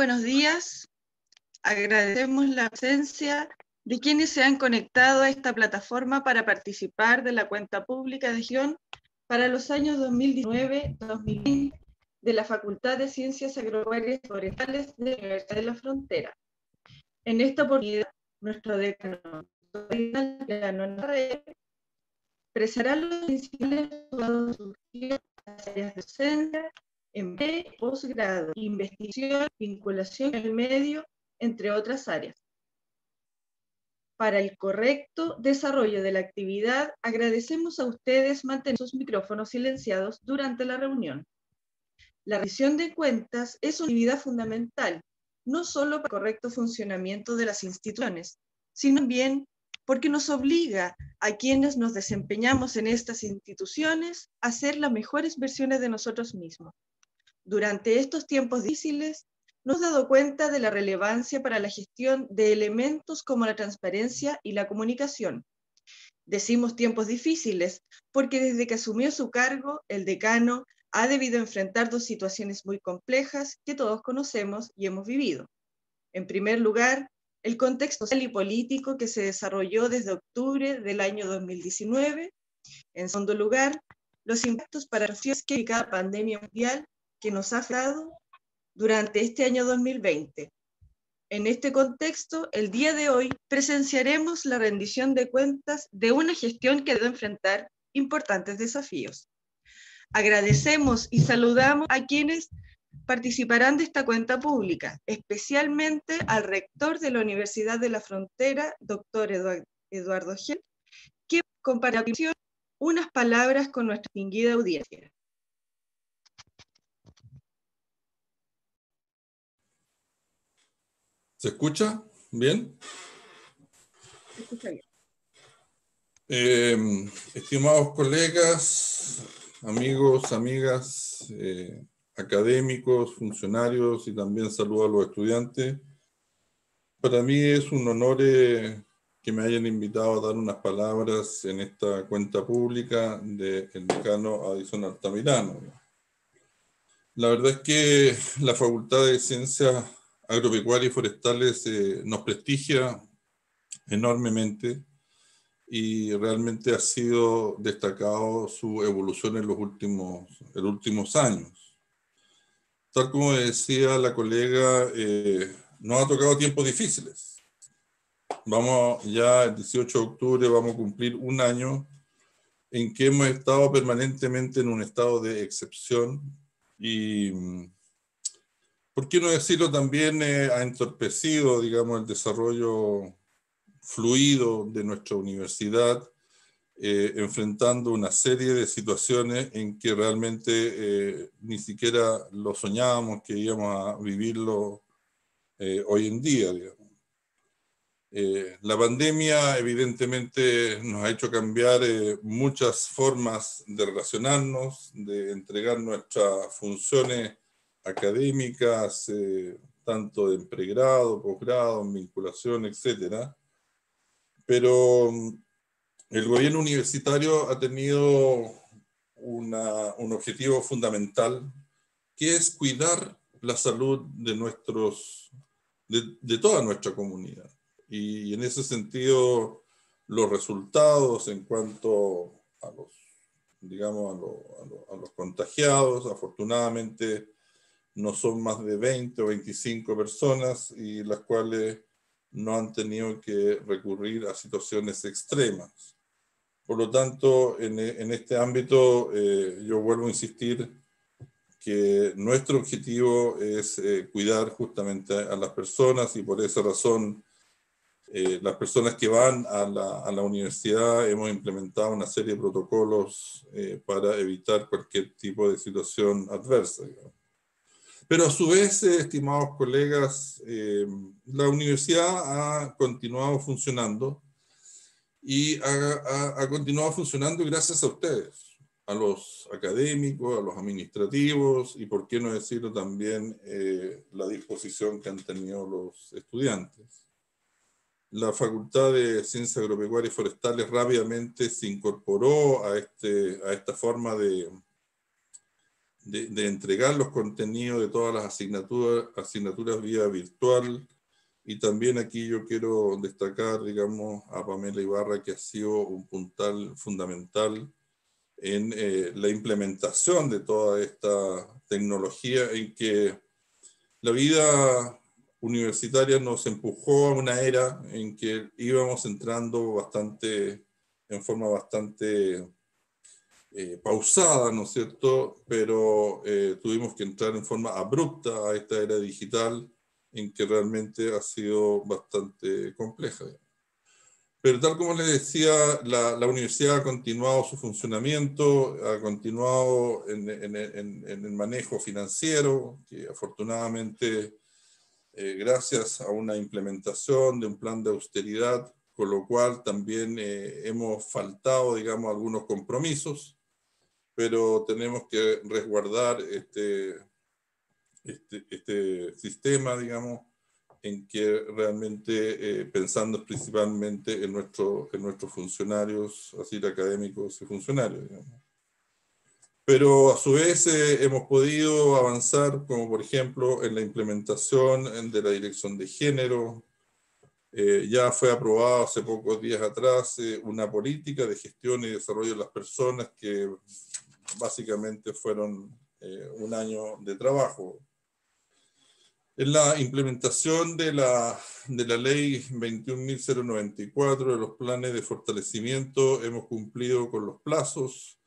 buenos días. Agradecemos la presencia de quienes se han conectado a esta plataforma para participar de la cuenta pública de Gion para los años 2019-2020 de la Facultad de Ciencias Agropecuarias y Forestales de la Universidad de la Frontera. En esta oportunidad, nuestro decano, presentará los principales de las áreas en posgrado, investigación, vinculación en el medio, entre otras áreas. Para el correcto desarrollo de la actividad, agradecemos a ustedes mantener sus micrófonos silenciados durante la reunión. La revisión de cuentas es una actividad fundamental, no solo para el correcto funcionamiento de las instituciones, sino también porque nos obliga a quienes nos desempeñamos en estas instituciones a ser las mejores versiones de nosotros mismos. Durante estos tiempos difíciles, nos hemos dado cuenta de la relevancia para la gestión de elementos como la transparencia y la comunicación. Decimos tiempos difíciles porque desde que asumió su cargo, el decano ha debido enfrentar dos situaciones muy complejas que todos conocemos y hemos vivido. En primer lugar, el contexto social y político que se desarrolló desde octubre del año 2019. En segundo lugar, los impactos para la que cada pandemia mundial que nos ha dado durante este año 2020. En este contexto, el día de hoy presenciaremos la rendición de cuentas de una gestión que debe enfrentar importantes desafíos. Agradecemos y saludamos a quienes participarán de esta cuenta pública, especialmente al rector de la Universidad de la Frontera, doctor Eduardo Gel, que compartió unas palabras con nuestra distinguida audiencia. ¿Se escucha bien? Se escucha bien. Eh, estimados colegas, amigos, amigas, eh, académicos, funcionarios y también saludo a los estudiantes. Para mí es un honor eh, que me hayan invitado a dar unas palabras en esta cuenta pública del decano Addison Altamirano. La verdad es que la Facultad de Ciencias agropecuaria y forestales eh, nos prestigia enormemente y realmente ha sido destacado su evolución en los últimos, en los últimos años. Tal como decía la colega, eh, nos ha tocado tiempos difíciles. Vamos ya el 18 de octubre, vamos a cumplir un año en que hemos estado permanentemente en un estado de excepción y ¿por qué no decirlo también eh, ha entorpecido, digamos, el desarrollo fluido de nuestra universidad, eh, enfrentando una serie de situaciones en que realmente eh, ni siquiera lo soñábamos que íbamos a vivirlo hoy en día, la pandemia evidentemente nos ha hecho cambiar muchas formas de relacionarnos, de entregar nuestras funciones académicas, eh, tanto en pregrado, posgrado, vinculación, etc. Pero mm, el gobierno universitario ha tenido un objetivo fundamental, que es cuidar la salud de, nuestros, de, toda nuestra comunidad. Y, en ese sentido, los resultados en cuanto a los, digamos, a los contagiados, afortunadamente, no son más de 20 o 25 personas y las cuales no han tenido que recurrir a situaciones extremas. Por lo tanto, en, este ámbito, eh, yo vuelvo a insistir que nuestro objetivo es eh, cuidar justamente a las personas y por esa razón eh, las personas que van a la, universidad hemos implementado una serie de protocolos para evitar cualquier tipo de situación adversa. Pero a su vez, eh, estimados colegas, eh, la universidad ha continuado funcionando y ha, continuado funcionando gracias a ustedes, a los académicos, a los administrativos y, por qué no decirlo, también eh, la disposición que han tenido los estudiantes. La Facultad de Ciencias Agropecuarias y Forestales rápidamente se incorporó a, este, a esta forma de, de, entregar los contenidos de todas las asignaturas, asignaturas vía virtual. Y también aquí yo quiero destacar, digamos, a Pamela Ibarra, que ha sido un puntal fundamental en eh, la implementación de toda esta tecnología en que la vida universitaria nos empujó a una era en que íbamos entrando bastante, en forma bastante eh, pausada, ¿no es cierto? Pero eh, tuvimos que entrar en forma abrupta a esta era digital en que realmente ha sido bastante compleja. Pero tal como les decía, la, universidad ha continuado su funcionamiento, ha continuado en, el manejo financiero, que afortunadamente, eh, gracias a una implementación de un plan de austeridad, con lo cual también hemos faltado, digamos, algunos compromisos pero tenemos que resguardar este, este, este sistema, digamos, en que realmente eh, pensando principalmente en, nuestro, en nuestros funcionarios, así de académicos y funcionarios. Pero a su vez eh, hemos podido avanzar, como por ejemplo en la implementación eh, de la dirección de género. ya fue aprobada hace pocos días atrás una política de gestión y desarrollo de las personas que básicamente fueron eh, un año de trabajo. En la implementación de la, ley 21.094 de los planes de fortalecimiento, hemos cumplido con los plazos,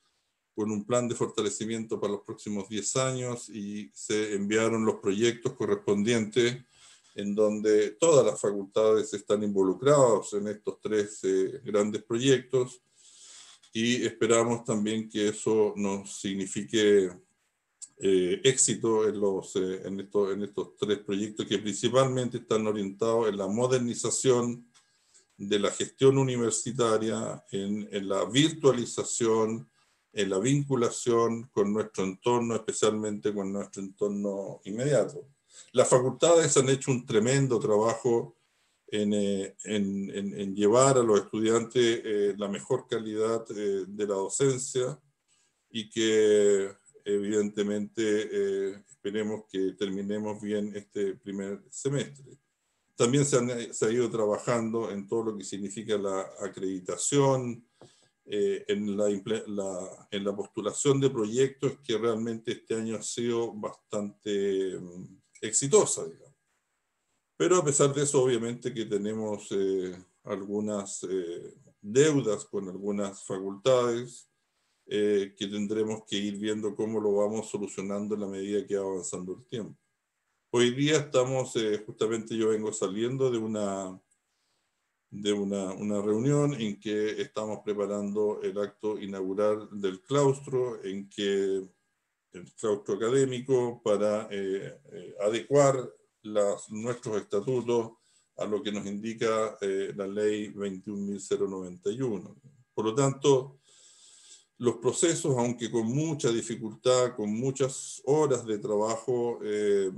con un plan de fortalecimiento para los próximos 10 años y se enviaron los proyectos correspondientes en donde todas las facultades están involucradas en estos tres eh, grandes proyectos y esperamos también que eso nos signifique eh, éxito en, los, eh, en, estos, en estos tres proyectos que principalmente están orientados en la modernización de la gestión universitaria, en, en la virtualización, en la vinculación con nuestro entorno, especialmente con nuestro entorno inmediato. Las facultades han hecho un tremendo trabajo eh, en, llevar a los estudiantes eh, la mejor calidad eh, de la docencia y que evidentemente esperemos que terminemos bien este primer semestre. También se, han, ha ido trabajando en todo lo que significa la acreditación, en, la, en, la, postulación de proyectos que realmente este año ha sido bastante mm, exitosa. Digamos. Pero a pesar de eso, obviamente que tenemos eh, algunas eh, deudas con algunas facultades eh, que tendremos que ir viendo cómo lo vamos solucionando en la medida que va avanzando el tiempo. Hoy día estamos, justamente yo vengo saliendo de una, de una, una reunión en que estamos preparando el acto inaugural del claustro, en que el claustro académico para adecuar nuestros estatutos a lo que nos indica eh, la ley 21.091. Por lo tanto, los procesos, aunque con mucha dificultad, con muchas horas de trabajo, eh,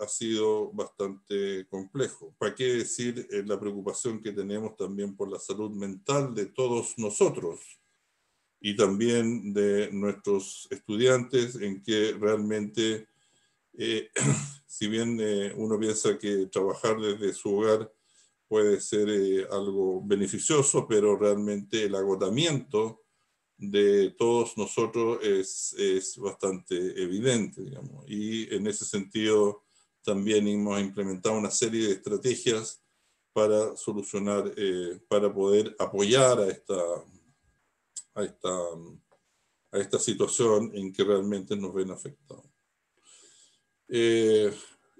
ha sido bastante complejo. ¿Para qué decir eh, la preocupación que tenemos también por la salud mental de todos nosotros y también de nuestros estudiantes en que realmente eh, si bien eh, uno piensa que trabajar desde su hogar puede ser eh, algo beneficioso, pero realmente el agotamiento de todos nosotros es, bastante evidente, Y en ese sentido también hemos implementado una serie de estrategias para solucionar, para poder apoyar a esta, a esta, a esta situación en que realmente nos ven afectados. Eh,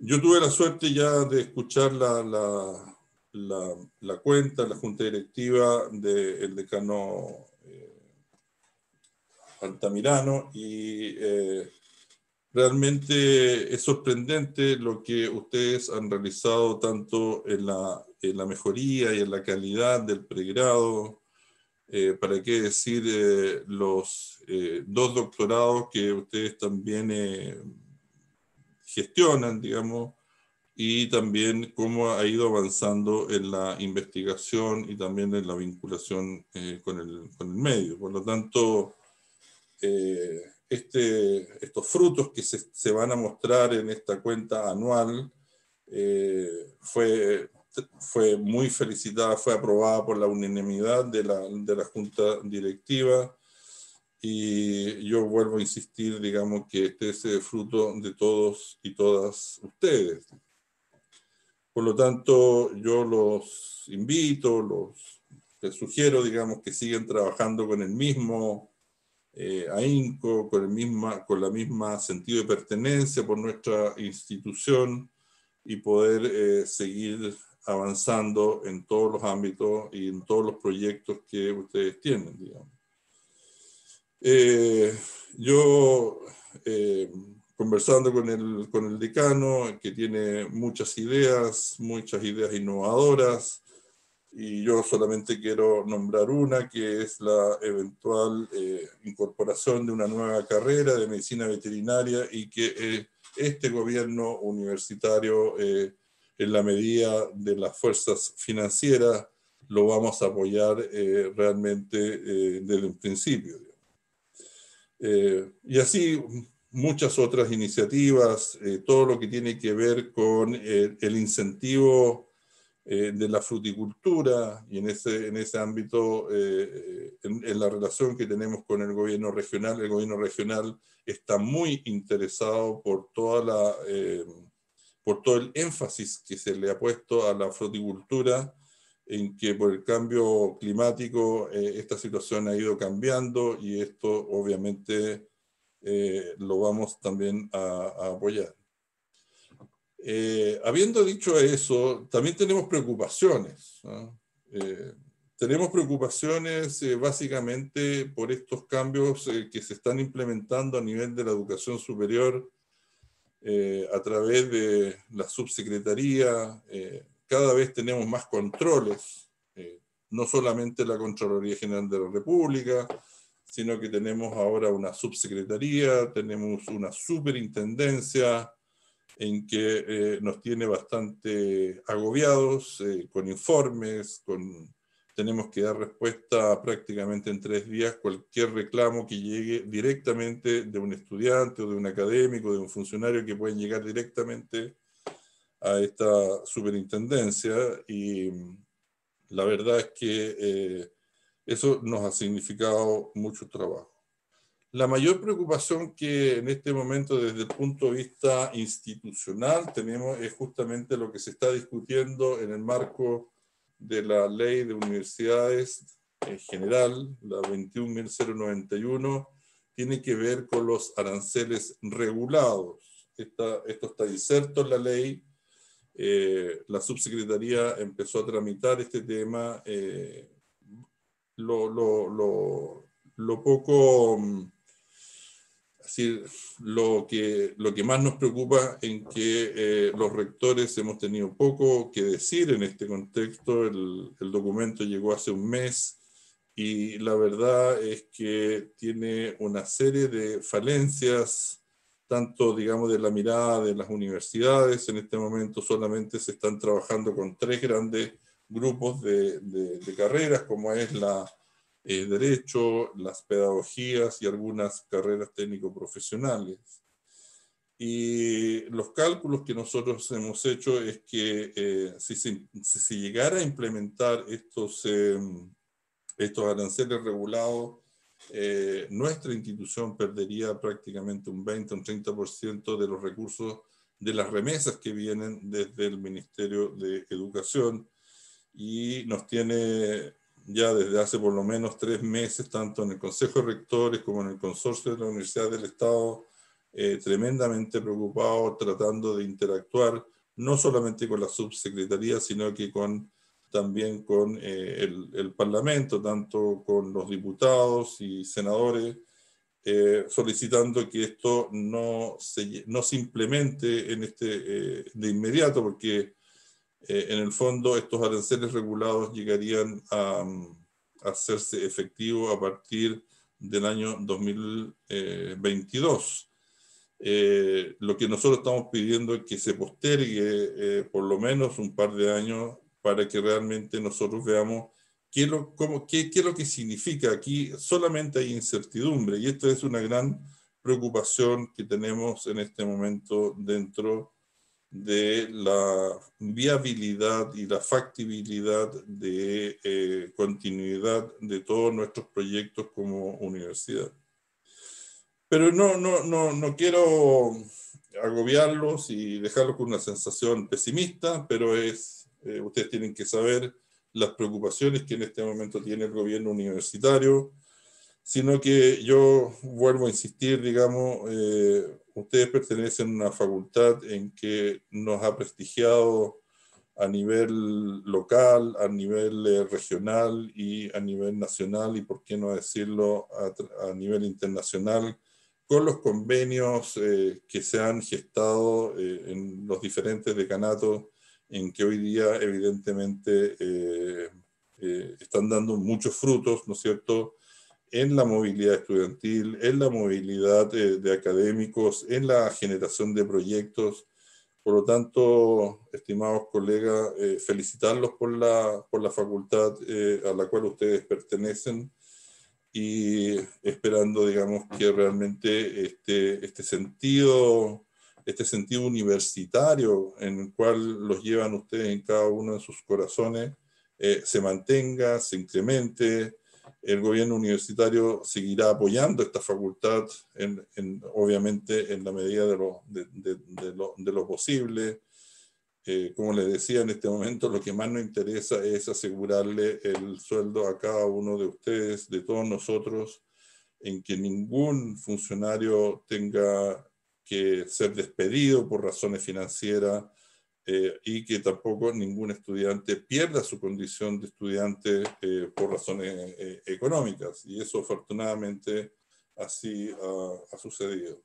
yo tuve la suerte ya de escuchar la, la, la, la cuenta, la junta directiva del decano eh, Altamirano y eh, realmente es sorprendente lo que ustedes han realizado tanto en la, mejoría y en la calidad del pregrado, para qué decir los dos doctorados que ustedes también gestionan, digamos, y también cómo ha ido avanzando en la investigación y también en la vinculación eh, con, el, medio. Por lo tanto, eh, este, estos frutos que se, van a mostrar en esta cuenta anual eh, fue, muy felicitada, fue aprobada por la unanimidad de la Junta Directiva y yo vuelvo a insistir, digamos, que este es fruto de todos y todas ustedes. Por lo tanto, yo los invito, los, les sugiero, digamos, que sigan trabajando con el mismo eh, ahínco, con, el misma, con la misma sentido de pertenencia por nuestra institución y poder eh, seguir avanzando en todos los ámbitos y en todos los proyectos que ustedes tienen, digamos. Eh, yo, eh, conversando con el, decano, que tiene muchas ideas, muchas ideas innovadoras, y yo solamente quiero nombrar una, que es la eventual eh, incorporación de una nueva carrera de medicina veterinaria y que este gobierno universitario, en la medida de las fuerzas financieras, lo vamos a apoyar realmente desde un principio. Eh, y así muchas otras iniciativas, eh, todo lo que tiene que ver con eh, el incentivo de la fruticultura y en ese, ámbito, en, la relación que tenemos con el gobierno regional, el gobierno regional está muy interesado por, por todo el énfasis que se le ha puesto a la fruticultura en que por el cambio climático eh, esta situación ha ido cambiando y esto obviamente eh, lo vamos también a, apoyar. Eh, habiendo dicho eso, también tenemos preocupaciones. tenemos preocupaciones básicamente por estos cambios que se están implementando a nivel de la educación superior a través de la subsecretaría cada vez tenemos más controles, eh, no solamente la Contraloría General de la República, sino que tenemos ahora una subsecretaría, tenemos una superintendencia en que eh, nos tiene bastante agobiados eh, con informes, con, tenemos que dar respuesta prácticamente en tres días cualquier reclamo que llegue directamente de un estudiante o de un académico, de un funcionario que pueden llegar directamente a esta superintendencia y mm, la verdad es que eh, eso nos ha significado mucho trabajo. La mayor preocupación que en este momento desde el punto de vista institucional tenemos es justamente lo que se está discutiendo en el marco de la ley de universidades en general, la 21.091, tiene que ver con los aranceles regulados. esto está inserto en la ley, eh, la subsecretaría empezó a tramitar este tema. Eh, lo, lo, lo, lo, poco, mm, así, lo, que, lo que más nos preocupa en que eh, los rectores hemos tenido poco que decir en este contexto. El, el documento llegó hace un mes y la verdad es que tiene una serie de falencias tanto, digamos, de la mirada de las universidades. En este momento solamente se están trabajando con tres grandes grupos de, carreras, como es la eh, Derecho, las Pedagogías y algunas carreras técnico-profesionales. Y los cálculos que nosotros hemos hecho es que eh, si, se, llegara a implementar estos, em, estos aranceles regulados eh, nuestra institución perdería prácticamente un 20, un 30% de los recursos de las remesas que vienen desde el Ministerio de Educación y nos tiene ya desde hace por lo menos tres meses, tanto en el Consejo de Rectores como en el Consorcio de la Universidad del Estado, eh, tremendamente preocupado tratando de interactuar no solamente con la subsecretaría, sino que con también con eh, el, Parlamento, tanto con los diputados y senadores, eh, solicitando que esto no se, no se implemente en este, eh, de inmediato, porque en el fondo estos aranceles regulados llegarían a, mm, hacerse efectivos a partir del año 2022. lo que nosotros estamos pidiendo es que se postergue por lo menos un par de años para que realmente nosotros veamos qué es lo, que significa. Aquí solamente hay incertidumbre y esto es una gran preocupación que tenemos en este momento dentro de la viabilidad y la factibilidad de eh, continuidad de todos nuestros proyectos como universidad. Pero no, no, no, no quiero agobiarlos y dejarlos con una sensación pesimista, pero es eh, ustedes tienen que saber las preocupaciones que en este momento tiene el gobierno universitario, sino que yo vuelvo a insistir, digamos, eh, ustedes pertenecen a una facultad en que nos ha prestigiado a nivel local, a nivel eh, regional y a nivel nacional, y por qué no decirlo, a, nivel internacional, con los convenios que se han gestado en los diferentes decanatos en que hoy día evidentemente eh, eh, están dando muchos frutos, ¿no es cierto?, en la movilidad estudiantil, en la movilidad eh, de académicos, en la generación de proyectos. Por lo tanto, estimados colegas, felicitarlos por la, por la facultad a la cual ustedes pertenecen y esperando, digamos, que realmente este, este sentido este sentido universitario en el cual los llevan ustedes en cada uno de sus corazones eh, se mantenga, se incremente. El gobierno universitario seguirá apoyando esta facultad, en, obviamente en la medida de lo, de, posible. Eh, como les decía, en este momento lo que más nos interesa es asegurarle el sueldo a cada uno de ustedes, de todos nosotros, en que ningún funcionario tenga que ser despedido por razones financieras eh, y que tampoco ningún estudiante pierda su condición de estudiante eh, por razones eh, económicas. Y eso afortunadamente así ha, ha sucedido.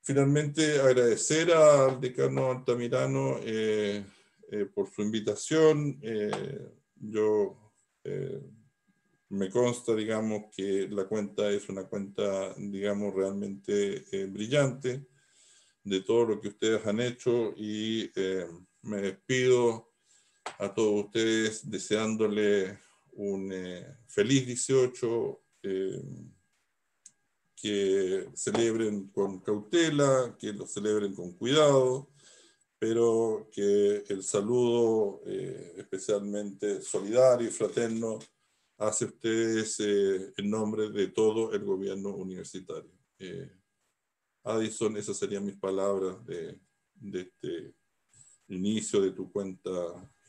Finalmente, agradecer al decano Altamirano por su invitación. yo me consta, digamos, que la cuenta es una cuenta, digamos, realmente eh, brillante de todo lo que ustedes han hecho y eh, me despido a todos ustedes deseándoles un eh, feliz 18, que celebren con cautela, que lo celebren con cuidado, pero que el saludo especialmente solidario y fraterno hace ustedes eh, en nombre de todo el gobierno universitario. Eh, Addison, esas serían mis palabras de, este inicio de tu cuenta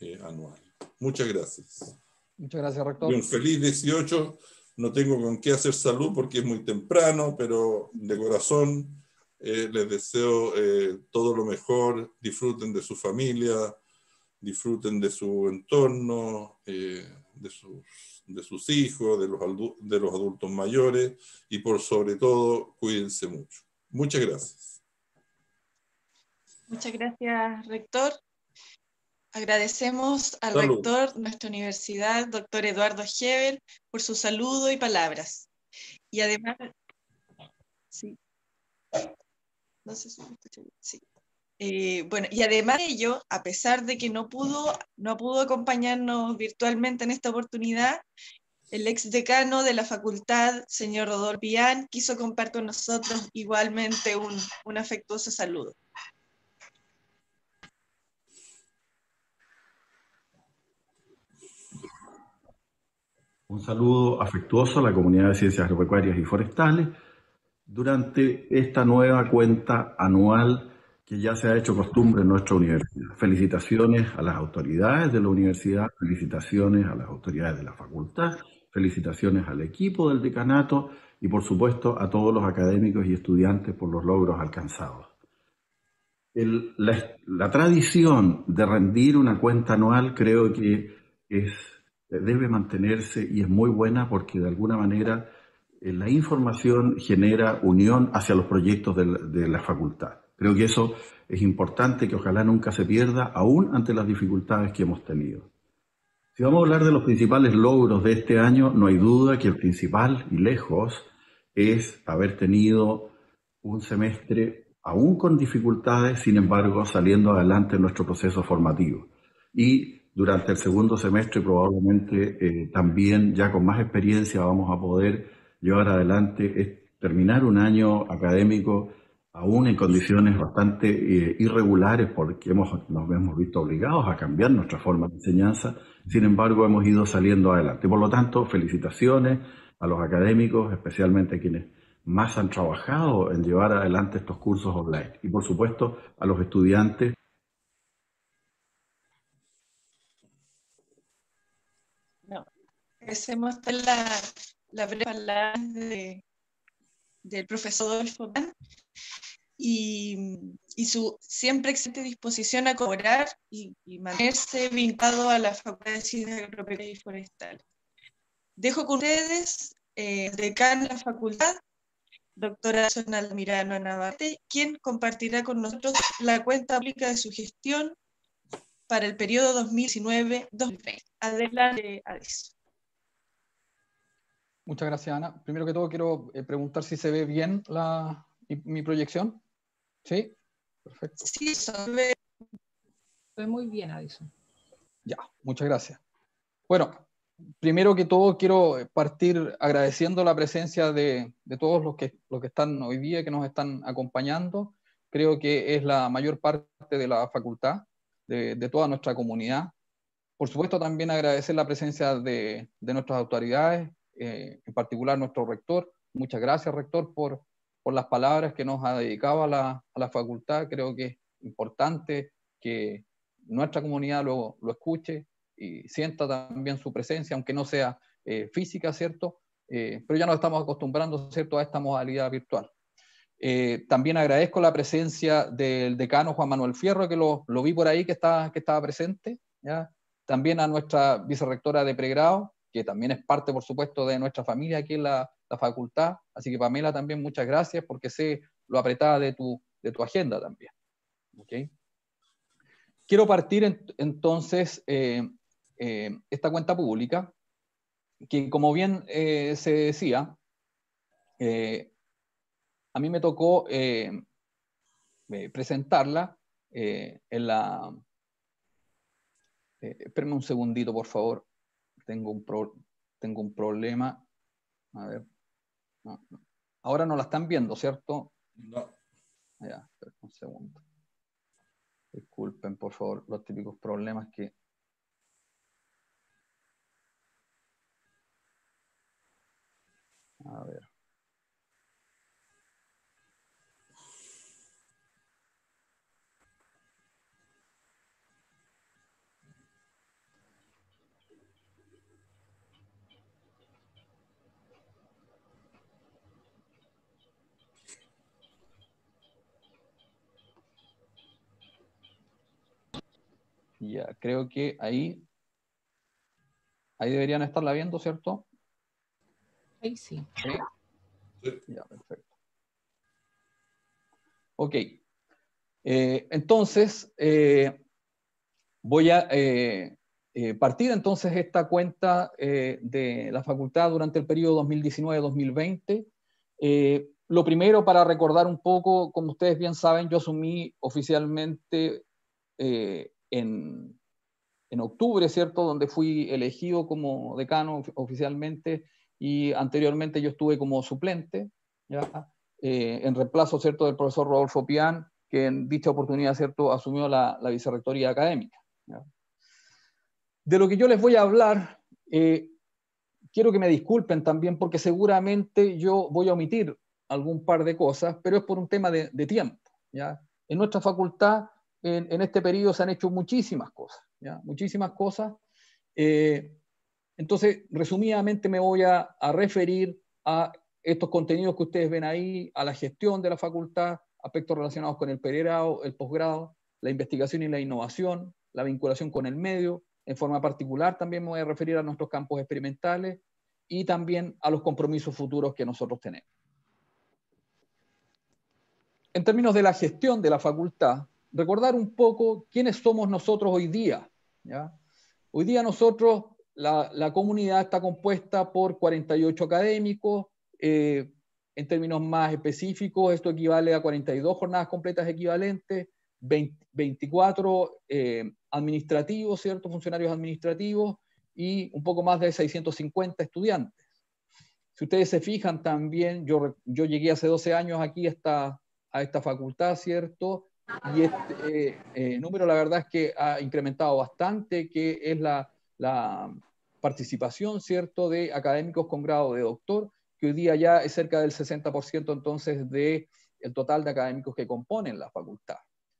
eh, anual. Muchas gracias. Muchas gracias, rector. un feliz 18. No tengo con qué hacer salud porque es muy temprano, pero de corazón les deseo todo lo mejor. Disfruten de su familia, disfruten de su entorno, de sus de sus hijos, de los, de los adultos mayores y por sobre todo cuídense mucho. Muchas gracias. Muchas gracias, rector. Agradecemos al rector de nuestra universidad, doctor Eduardo Heber, por su saludo y palabras. Y además, sí. No sé si me Sí. Eh, bueno, y además de ello, a pesar de que no pudo, no pudo acompañarnos virtualmente en esta oportunidad, el ex decano de la facultad, señor Rodolfo Pian, quiso compartir con nosotros igualmente un, un afectuoso saludo. Un saludo afectuoso a la comunidad de ciencias agropecuarias y forestales durante esta nueva cuenta anual que ya se ha hecho costumbre en nuestra universidad. Felicitaciones a las autoridades de la universidad, felicitaciones a las autoridades de la facultad, felicitaciones al equipo del decanato y por supuesto a todos los académicos y estudiantes por los logros alcanzados. la, tradición de rendir una cuenta anual creo que es, debe mantenerse y es muy buena porque de alguna manera eh, la información genera unión hacia los proyectos de la facultad. Creo que eso es importante que ojalá nunca se pierda, aún ante las dificultades que hemos tenido. Si vamos a hablar de los principales logros de este año, no hay duda que el principal y lejos es haber tenido un semestre aún con dificultades, sin embargo saliendo adelante en nuestro proceso formativo. Y durante el segundo semestre probablemente eh, también ya con más experiencia vamos a poder llevar adelante, terminar un año académico aún en condiciones bastante eh, irregulares, porque nos hemos visto obligados a cambiar nuestra forma de enseñanza, sin embargo hemos ido saliendo adelante. Por lo tanto, felicitaciones a los académicos, especialmente a quienes más han trabajado en llevar adelante estos cursos online, y por supuesto a los estudiantes. la, breve palabra del profesor Dolfo y, su siempre excelente disposición a cobrar y, mantenerse vinculado a la Facultad de Ciencias Agropecuarias y Forestales. Dejo con ustedes eh, decana de la facultad, doctora Sonal Mirano Navarrete, quien compartirá con nosotros la cuenta pública de su gestión para el periodo 2019-2020. Adelante, Adis. Muchas gracias, Ana. Primero que todo, quiero eh, preguntar si se ve bien la, mi proyección. Sí, perfecto. Sí, se ve muy bien, Adison. Ya, muchas gracias. Bueno, primero que todo quiero partir agradeciendo la presencia de, todos los que, los que están hoy día, que nos están acompañando. Creo que es la mayor parte de la facultad, de, toda nuestra comunidad. Por supuesto, también agradecer la presencia de, nuestras autoridades, eh, en particular nuestro rector. Muchas gracias, rector, por, por las palabras que nos ha dedicado a la, la facultad. Creo que es importante que nuestra comunidad lo, lo escuche y sienta también su presencia, aunque no sea eh, física, ¿cierto? Eh, pero ya nos estamos acostumbrando, ¿cierto?, a esta modalidad virtual. Eh, también agradezco la presencia del decano Juan Manuel Fierro, que lo, lo vi por ahí, que, está, que estaba presente. ¿ya? También a nuestra vicerrectora de pregrado, que también es parte, por supuesto, de nuestra familia aquí en la, la facultad. Así que Pamela también muchas gracias porque sé lo apretada de tu, de tu agenda también. Quiero partir entonces eh, eh, esta cuenta pública que como bien eh, se decía, a mí me tocó presentarla en la... Espérame un segundito, por favor. Tengo un, tengo un problema. A ver. Ahora no la están viendo, ¿cierto? No. Ya, un segundo. Disculpen, por favor, los típicos problemas que... A ver. Ya, creo que ahí, ahí deberían estarla viendo, ¿cierto? Ahí sí. sí. Ya, perfecto. Ok. Eh, entonces, eh, voy a eh, partir entonces esta cuenta de la facultad durante el periodo 2019-2020. lo primero, para recordar un poco, como ustedes bien saben, yo asumí oficialmente en, en octubre, ¿cierto? Donde fui elegido como decano oficialmente y anteriormente yo estuve como suplente, ¿ya? Eh, en reemplazo, ¿cierto?, del profesor Rodolfo Pián, que en dicha oportunidad, ¿cierto?, asumió la, vicerrectoría académica. De lo que yo les voy a hablar, eh, quiero que me disculpen también porque seguramente yo voy a omitir algún par de cosas, pero es por un tema de, de tiempo, ¿ya? En nuestra facultad en, este periodo se han hecho muchísimas cosas, muchísimas cosas. Eh, entonces, resumidamente me voy a, referir a estos contenidos que ustedes ven ahí, a la gestión de la facultad, aspectos relacionados con el pregrado, el posgrado, la investigación y la innovación, la vinculación con el medio. En forma particular también me voy a referir a nuestros campos experimentales y también a los compromisos futuros que nosotros tenemos. En términos de la gestión de la facultad, recordar un poco quiénes somos nosotros hoy día. Hoy día nosotros, la, comunidad está compuesta por 48 académicos. Eh, en términos más específicos, esto equivale a 42 jornadas completas equivalentes, 24 eh, administrativos, ¿cierto? Funcionarios administrativos y un poco más de 650 estudiantes. Si ustedes se fijan también, yo, yo llegué hace 12 años aquí a esta facultad, ¿cierto? Y este eh, eh, número, la verdad es que ha incrementado bastante, que es la, participación, ¿cierto?, de académicos con grado de doctor, que hoy día ya es cerca del 60% entonces de total de académicos que componen la facultad.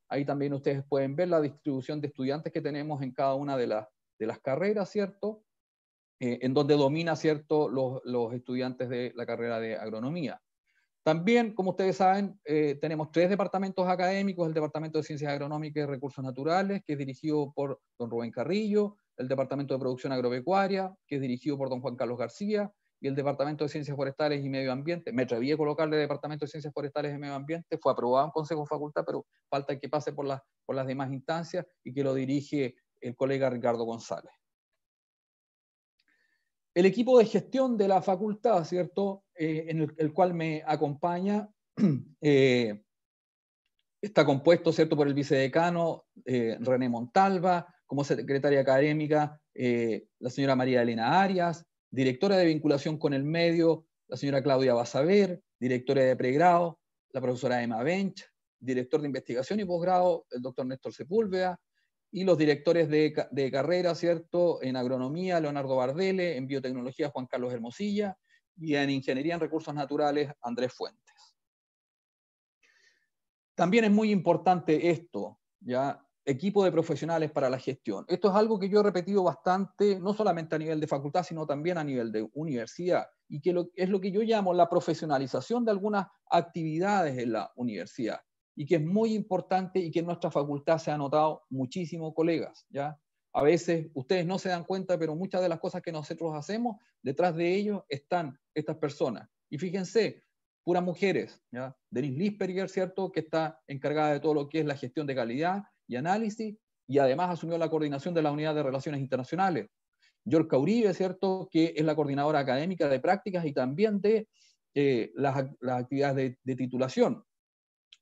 Ahí también ustedes pueden ver la distribución de estudiantes que tenemos en cada una de, las carreras, ¿cierto? Eh, en donde domina, ¿cierto?, los, estudiantes de la carrera de agronomía. También, como ustedes saben, eh, tenemos tres departamentos académicos, el Departamento de Ciencias Agronómicas y Recursos Naturales, que es dirigido por don Rubén Carrillo, el Departamento de Producción Agropecuaria, que es dirigido por don Juan Carlos García, y el Departamento de Ciencias Forestales y Medio Ambiente. Me atreví a colocarle Departamento de Ciencias Forestales y Medio Ambiente, fue aprobado en Consejo Facultad, pero falta que pase por las, por las demás instancias y que lo dirige el colega Ricardo González el equipo de gestión de la facultad, ¿cierto? Eh, en el, cual me acompaña. Eh, está compuesto, ¿cierto?, por el vicedecano eh, René Montalva, como secretaria académica la señora María Elena Arias, directora de vinculación con el medio, la señora Claudia Basaver, directora de pregrado, la profesora Emma Bench, director de investigación y posgrado, el doctor Néstor Sepúlveda, y los directores de, carrera, ¿cierto? En agronomía, Leonardo Bardele, en biotecnología, Juan Carlos Hermosilla, y en ingeniería en recursos naturales, Andrés Fuentes. También es muy importante esto, ¿ya? Equipo de profesionales para la gestión. Esto es algo que yo he repetido bastante, no solamente a nivel de facultad, sino también a nivel de universidad, y que es lo que yo llamo la profesionalización de algunas actividades en la universidad y que es muy importante y que en nuestra facultad se ha notado muchísimo, colegas, ¿ya? A veces ustedes no se dan cuenta, pero muchas de las cosas que nosotros hacemos, detrás de ellos están estas personas. Y fíjense, puras mujeres, ¿ya? Denise Lisperger, ¿cierto? Que está encargada de todo lo que es la gestión de calidad y análisis, y además asumió la coordinación de la Unidad de Relaciones Internacionales. Yorka Uribe, ¿cierto? Que es la coordinadora académica de prácticas y también de eh, las, actividades de titulación.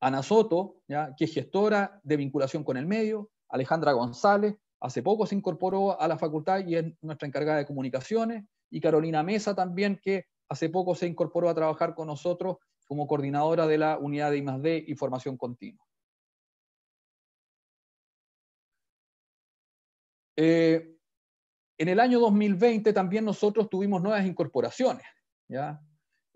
Ana Soto, que es gestora de vinculación con el medio, Alejandra González, hace poco se incorporó a la facultad y es nuestra encargada de comunicaciones, y Carolina Mesa también, que hace poco se incorporó a trabajar con nosotros como coordinadora de la unidad de I+.D. y formación continua. Eh, en el año 2020 también nosotros tuvimos nuevas incorporaciones, ¿ya?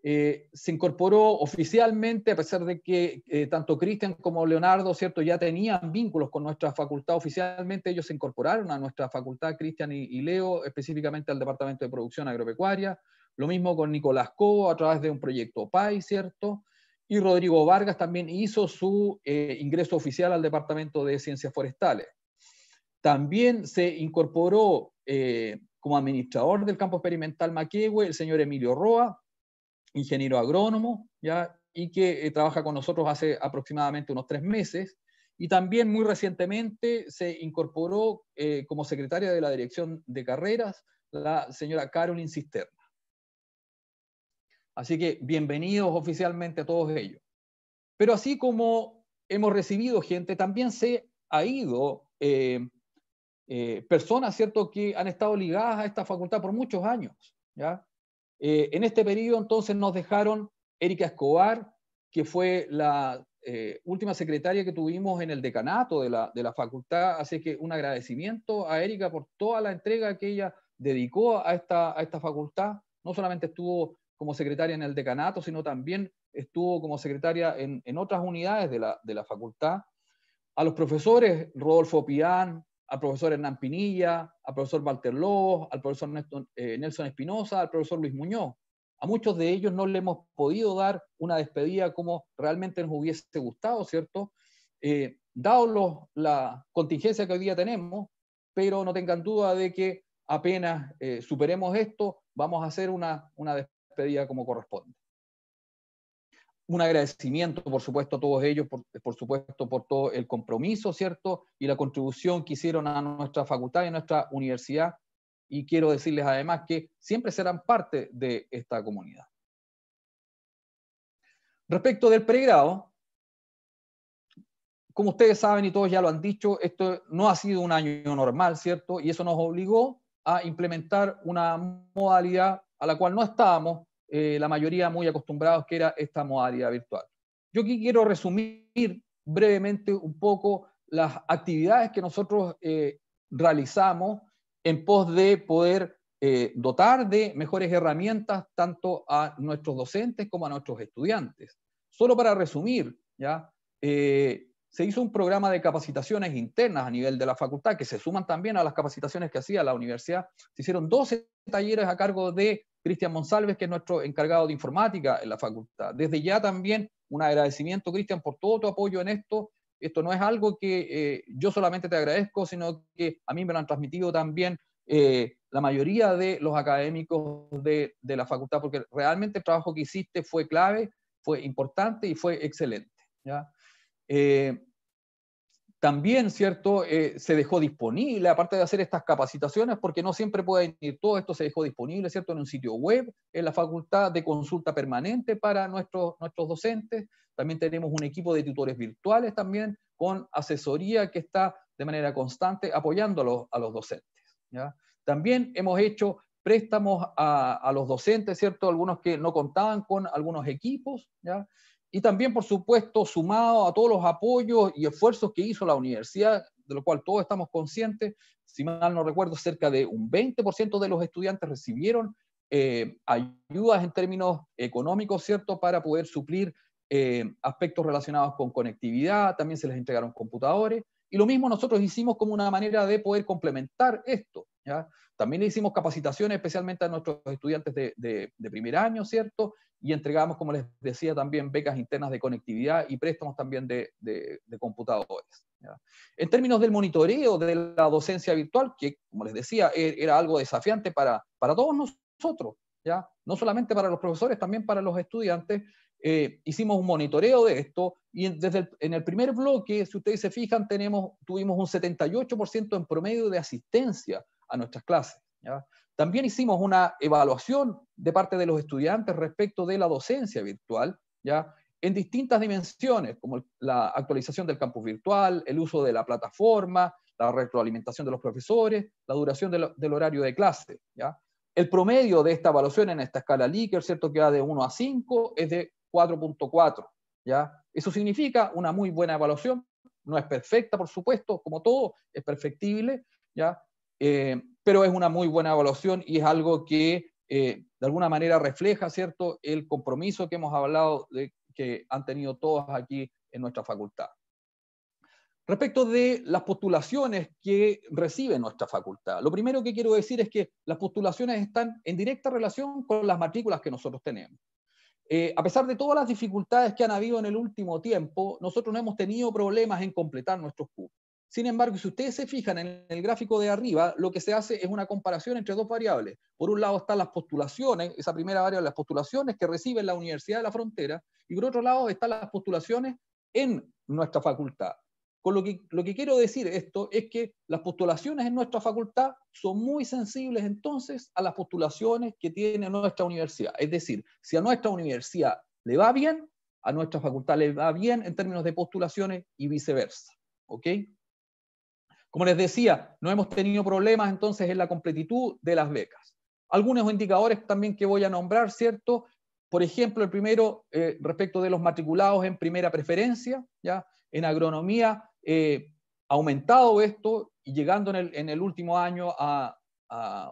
Eh, se incorporó oficialmente, a pesar de que eh, tanto Cristian como Leonardo, ¿cierto?, ya tenían vínculos con nuestra facultad oficialmente, ellos se incorporaron a nuestra facultad, Cristian y, Leo, específicamente al Departamento de Producción Agropecuaria, lo mismo con Nicolás Cobo a través de un proyecto PAI, ¿cierto? Y Rodrigo Vargas también hizo su eh, ingreso oficial al Departamento de Ciencias Forestales. También se incorporó como administrador del campo experimental Maquehue el señor Emilio Roa, ingeniero agrónomo, ¿ya? y que eh, trabaja con nosotros hace aproximadamente unos tres meses. Y también muy recientemente se incorporó eh, como secretaria de la Dirección de Carreras la señora Carolyn Cisterna. Así que bienvenidos oficialmente a todos ellos. Pero así como hemos recibido gente, también se ha ido eh, personas, ¿cierto?, que han estado ligadas a esta facultad por muchos años, ¿ya? Eh, en este periodo entonces nos dejaron Erika Escobar, que fue la eh, última secretaria que tuvimos en el decanato de la, facultad, así que un agradecimiento a Erika por toda la entrega que ella dedicó a esta, esta facultad. No solamente estuvo como secretaria en el decanato, sino también estuvo como secretaria en, otras unidades de la, de la facultad. A los profesores, Rodolfo Pián, al profesor Hernán Pinilla, al profesor Walter Lobos, al profesor eh, Nelson Espinosa, al profesor Luis Muñoz. A muchos de ellos no le hemos podido dar una despedida como realmente nos hubiese gustado, ¿cierto? Eh, dado la contingencia que hoy día tenemos, pero no tengan duda de que apenas eh, superemos esto, vamos a hacer una, una despedida como corresponde un agradecimiento, por supuesto, a todos ellos, por, por, supuesto, por todo el compromiso, ¿cierto? Y la contribución que hicieron a nuestra facultad y a nuestra universidad. Y quiero decirles además que siempre serán parte de esta comunidad. Respecto del pregrado, como ustedes saben y todos ya lo han dicho, esto no ha sido un año normal, ¿cierto? Y eso nos obligó a implementar una modalidad a la cual no estábamos eh, la mayoría muy acostumbrados que era esta modalidad virtual. Yo aquí quiero resumir brevemente un poco las actividades que nosotros eh, realizamos en pos de poder eh, dotar de mejores herramientas tanto a nuestros docentes como a nuestros estudiantes. Solo para resumir, ¿ya? se hizo un programa de capacitaciones internas a nivel de la facultad, que se suman también a las capacitaciones que hacía la universidad. Se hicieron 12 talleres a cargo de Cristian Monsalves, que es nuestro encargado de informática en la facultad. Desde ya también un agradecimiento, Cristian, por todo tu apoyo en esto. Esto no es algo que eh, yo solamente te agradezco, sino que a mí me lo han transmitido también eh, la mayoría de los académicos de, la facultad, porque realmente el trabajo que hiciste fue clave, fue importante y fue excelente. ¿ya? Eh, también, ¿cierto? Eh, se dejó disponible, aparte de hacer estas capacitaciones, porque no siempre pueden ir todo esto, se dejó disponible, ¿cierto? En un sitio web, en la facultad de consulta permanente para nuestros, nuestros docentes. También tenemos un equipo de tutores virtuales también con asesoría que está de manera constante apoyando a los, docentes. ¿ya? También hemos hecho préstamos a, los docentes, ¿cierto? Algunos que no contaban con algunos equipos, ¿ya? Y también, por supuesto, sumado a todos los apoyos y esfuerzos que hizo la universidad, de lo cual todos estamos conscientes, si mal no recuerdo, cerca de un 20% de los estudiantes recibieron eh, ayudas en términos económicos, ¿cierto?, para poder suplir eh, aspectos relacionados con conectividad, también se les entregaron computadores, y lo mismo nosotros hicimos como una manera de poder complementar esto. ¿ya? También le hicimos capacitaciones especialmente a nuestros estudiantes de, primer año, ¿cierto? Y entregamos, como les decía, también becas internas de conectividad y préstamos también de, computadores. En términos del monitoreo de la docencia virtual, que, como les decía, e, era algo desafiante para, para todos nosotros, ¿ya? no solamente para los profesores, también para los estudiantes, eh, hicimos un monitoreo de esto y desde en el primer bloque, si ustedes se fijan, tenemos, tuvimos un 78% en promedio de asistencia a nuestras clases. También hicimos una evaluación de parte de los estudiantes respecto de la docencia virtual, ¿ya? en distintas dimensiones, como la actualización del campus virtual, el uso de la plataforma, la retroalimentación de los profesores, la duración del, horario de clase. ¿ya? El promedio de esta evaluación en esta escala Likert, ¿cierto? que va de 1 a 5, es de 4.4. ¿ya? Eso significa una muy buena evaluación, no es perfecta, por supuesto, como todo, es perfectible, ¿ya? Eh, pero es una muy buena evaluación y es algo que eh, de alguna manera refleja, ¿cierto?, el compromiso que hemos hablado de que han tenido todas aquí en nuestra facultad. Respecto de las postulaciones que recibe nuestra facultad, lo primero que quiero decir es que las postulaciones están en directa relación con las matrículas que nosotros tenemos. Eh, a pesar de todas las dificultades que han habido en el último tiempo, nosotros no hemos tenido problemas en completar nuestros cursos. Sin embargo, si ustedes se fijan en el gráfico de arriba, lo que se hace es una comparación entre dos variables. Por un lado están las postulaciones, esa primera variable, las postulaciones que reciben la Universidad de la Frontera, y por otro lado están las postulaciones en nuestra facultad. Con lo que, quiero decir esto es que las postulaciones en nuestra facultad son muy sensibles entonces a las postulaciones que tiene nuestra universidad. Es decir, si a nuestra universidad le va bien, a nuestra facultad le va bien en términos de postulaciones y viceversa. ¿Ok? Como les decía, no hemos tenido problemas entonces en la completitud de las becas. Algunos indicadores también que voy a nombrar, ¿cierto? Por ejemplo, el primero eh, respecto de los matriculados en primera preferencia, ¿ya? En agronomía eh, aumentado esto y llegando en el, último año a,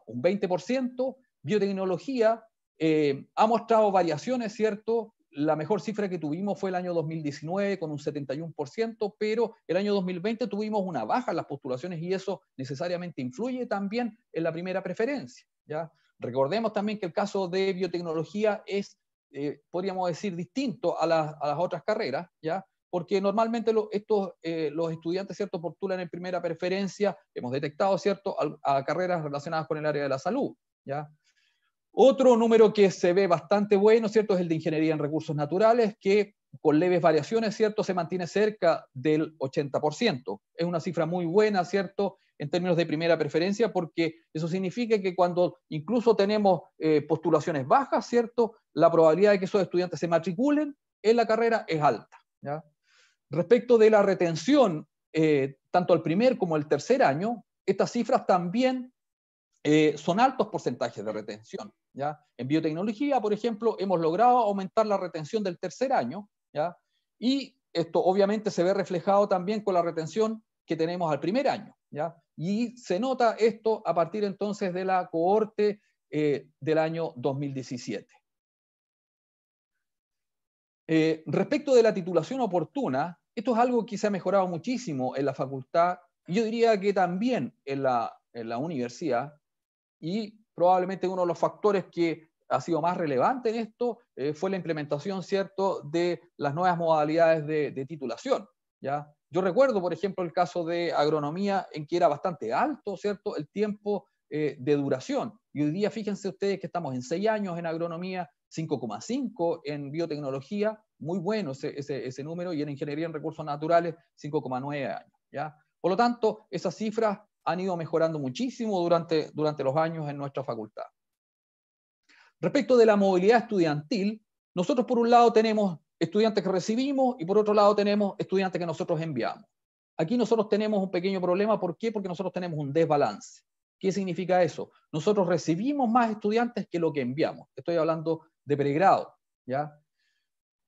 un 20%. Biotecnología eh, ha mostrado variaciones, ¿cierto? La mejor cifra que tuvimos fue el año 2019 con un 71%, pero el año 2020 tuvimos una baja en las postulaciones y eso necesariamente influye también en la primera preferencia. ¿ya? Recordemos también que el caso de biotecnología es, eh, podríamos decir, distinto a las otras carreras, ¿ya? porque normalmente estos, eh, los estudiantes ¿cierto? postulan en primera preferencia, hemos detectado ¿cierto? A, carreras relacionadas con el área de la salud. ¿ya? Otro número que se ve bastante bueno ¿cierto? es el de ingeniería en recursos naturales, que con leves variaciones ¿cierto? se mantiene cerca del 80%. Es una cifra muy buena ¿cierto? en términos de primera preferencia, porque eso significa que cuando incluso tenemos eh, postulaciones bajas, ¿cierto? la probabilidad de que esos estudiantes se matriculen en la carrera es alta. ¿ya? Respecto de la retención, eh, tanto al primer como al tercer año, estas cifras también eh, son altos porcentajes de retención. ¿ya? En biotecnología, por ejemplo, hemos logrado aumentar la retención del tercer año, y esto obviamente se ve reflejado también con la retención que tenemos al primer año. ¿ya? Y se nota esto a partir entonces de la cohorte eh, del año 2017. Eh, respecto de la titulación oportuna, esto es algo que se ha mejorado muchísimo en la facultad, yo diría que también en la, universidad, y probablemente uno de los factores que ha sido más relevante en esto eh, fue la implementación, ¿cierto?, de las nuevas modalidades de, titulación, ¿ya? Yo recuerdo, por ejemplo, el caso de agronomía, en que era bastante alto, ¿cierto?, el tiempo eh, de duración. Y hoy día, fíjense ustedes que estamos en seis años en agronomía, 5,5 en biotecnología, muy bueno ese, número, y en ingeniería en recursos naturales, 5,9 años. ¿ya? Por lo tanto, esas cifras han ido mejorando muchísimo durante, durante los años en nuestra facultad. Respecto de la movilidad estudiantil, nosotros por un lado tenemos estudiantes que recibimos y por otro lado tenemos estudiantes que nosotros enviamos. Aquí nosotros tenemos un pequeño problema, ¿por qué? Porque nosotros tenemos un desbalance. ¿Qué significa eso? Nosotros recibimos más estudiantes que lo que enviamos. Estoy hablando de pregrado. ¿ya?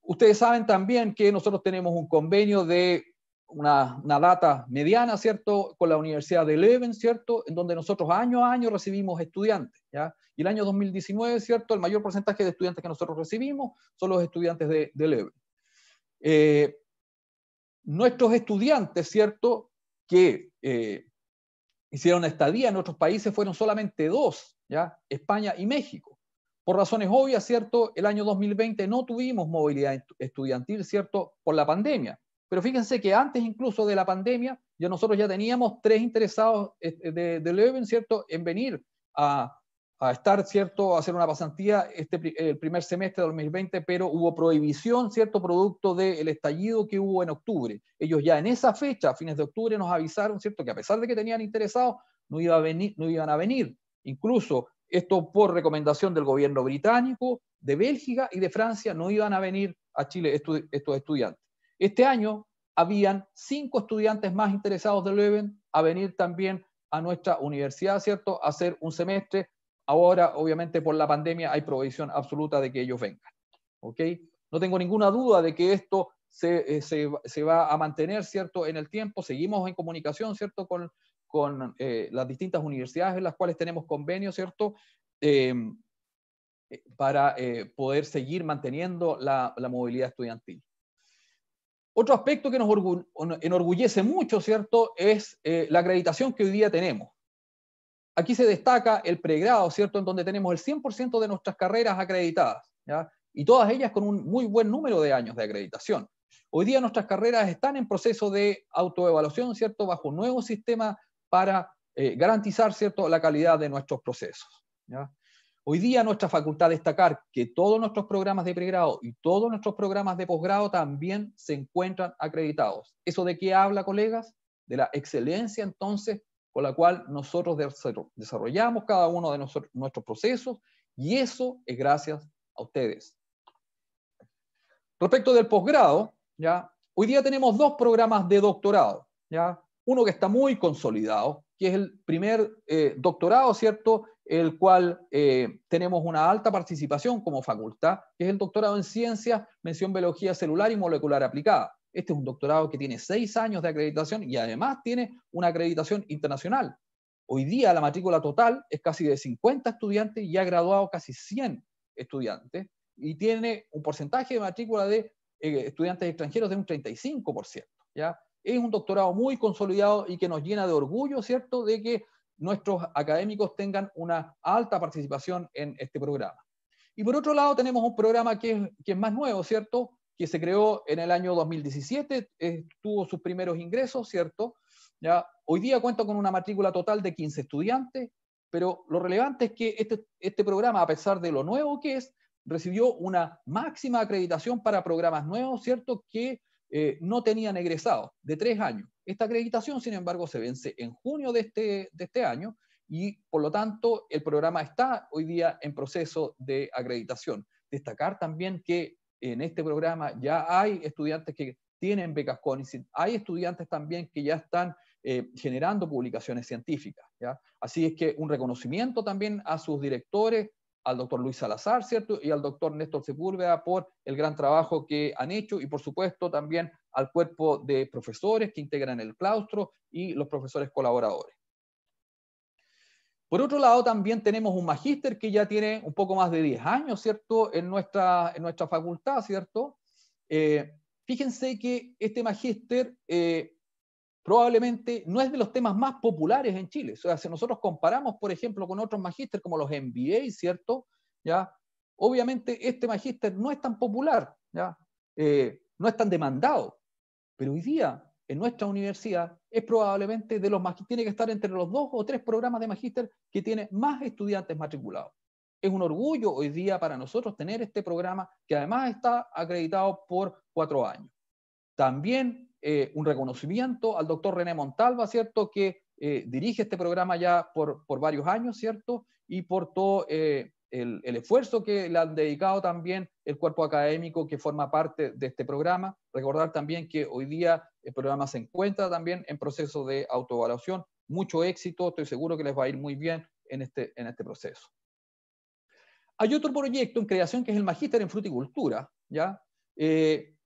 Ustedes saben también que nosotros tenemos un convenio de una, data mediana, ¿cierto? Con la Universidad de Leuven, ¿cierto? En donde nosotros año a año recibimos estudiantes, ¿ya? Y el año 2019, ¿cierto? El mayor porcentaje de estudiantes que nosotros recibimos son los estudiantes de, Leuven. Eh, nuestros estudiantes, ¿cierto? Que eh, hicieron estadía en otros países fueron solamente dos, ¿ya? España y México. Por razones obvias, ¿cierto? El año 2020 no tuvimos movilidad estudiantil, ¿cierto? Por la pandemia. Pero fíjense que antes incluso de la pandemia, ya nosotros ya teníamos tres interesados este, de, Leuven, ¿cierto? En venir a, estar, ¿cierto? A hacer una pasantía este, el primer semestre de 2020, pero hubo prohibición, ¿cierto? Producto del estallido que hubo en octubre. Ellos ya en esa fecha, a fines de octubre, nos avisaron, ¿cierto? Que a pesar de que tenían interesados, no, iba a venir, no iban a venir. Incluso esto por recomendación del gobierno británico, de Bélgica y de Francia no iban a venir a Chile estos estudiantes. Este año habían cinco estudiantes más interesados de Leuven a venir también a nuestra universidad, ¿cierto? A hacer un semestre. Ahora, obviamente, por la pandemia hay prohibición absoluta de que ellos vengan. ¿Ok? No tengo ninguna duda de que esto se, eh, se, va a mantener, ¿cierto? En el tiempo, seguimos en comunicación, ¿cierto? Con, con eh, las distintas universidades en las cuales tenemos convenios, ¿cierto? Em, eh, para eh, poder seguir manteniendo la, movilidad estudiantil. Otro aspecto que nos enorgullece mucho, ¿cierto?, es la acreditación que hoy día tenemos. Aquí se destaca el pregrado, ¿cierto?, en donde tenemos el 100% de nuestras carreras acreditadas, ¿ya? y todas ellas con un muy buen número de años de acreditación. Hoy día nuestras carreras están en proceso de autoevaluación, ¿cierto?, bajo un nuevo sistema para eh, garantizar ¿cierto? la calidad de nuestros procesos. Hoy día nuestra facultad destacar que todos nuestros programas de pregrado y todos nuestros programas de posgrado también se encuentran acreditados. ¿Eso de qué habla, colegas? De la excelencia entonces con la cual nosotros desarrollamos cada uno de nuestros procesos y eso es gracias a ustedes. Respecto del posgrado, ¿ya? hoy día tenemos dos programas de doctorado. ¿ya? uno que está muy consolidado, que es el primer eh, doctorado, ¿cierto? El cual eh, tenemos una alta participación como facultad, que es el doctorado en ciencias, mención biología celular y molecular aplicada. Este es un doctorado que tiene seis años de acreditación y además tiene una acreditación internacional. Hoy día la matrícula total es casi de 50 estudiantes y ha graduado casi 100 estudiantes y tiene un porcentaje de matrícula de eh, estudiantes extranjeros de un 35%. ¿ya? es un doctorado muy consolidado y que nos llena de orgullo, ¿cierto?, de que nuestros académicos tengan una alta participación en este programa. Y por otro lado, tenemos un programa que es, más nuevo, ¿cierto?, que se creó en el año 2017, eh, tuvo sus primeros ingresos, ¿cierto? Ya, hoy día cuenta con una matrícula total de 15 estudiantes, pero lo relevante es que este, este programa, a pesar de lo nuevo que es, recibió una máxima acreditación para programas nuevos, ¿cierto? Que eh, no tenían egresados de tres años. Esta acreditación, sin embargo, se vence en junio de este, de este año y, por lo tanto, el programa está hoy día en proceso de acreditación. Destacar también que en este programa ya hay estudiantes que tienen becas CONICIT, hay estudiantes también que ya están eh, generando publicaciones científicas. Así es que un reconocimiento también a sus directores, al doctor Luis Salazar, ¿cierto? Y al doctor Néstor Sepúlveda por el gran trabajo que han hecho y por supuesto también al cuerpo de profesores que integran el claustro y los profesores colaboradores. Por otro lado, también tenemos un magíster que ya tiene un poco más de 10 años, ¿cierto?, en nuestra, en nuestra facultad, ¿cierto? Eh, fíjense que este magíster eh, probablemente no es de los temas más populares en Chile. O sea, si nosotros comparamos, por ejemplo, con otros magísteres como los MBA, ¿cierto? ¿Ya? Obviamente este magíster no es tan popular, ¿ya? Eh, no es tan demandado, pero hoy día en nuestra universidad es probablemente de los más, tiene que estar entre los dos o tres programas de magíster que tiene más estudiantes matriculados. Es un orgullo hoy día para nosotros tener este programa que además está acreditado por cuatro años. También eh, un reconocimiento al doctor René Montalva, ¿cierto? Que eh, dirige este programa ya por, varios años, ¿cierto? Y por todo eh, el, esfuerzo que le han dedicado también el cuerpo académico que forma parte de este programa. Recordar también que hoy día el programa se encuentra también en proceso de autoevaluación. Mucho éxito, estoy seguro que les va a ir muy bien en este, en este proceso. Hay otro proyecto en creación que es el Magíster en Fruticultura, ¿ya? el,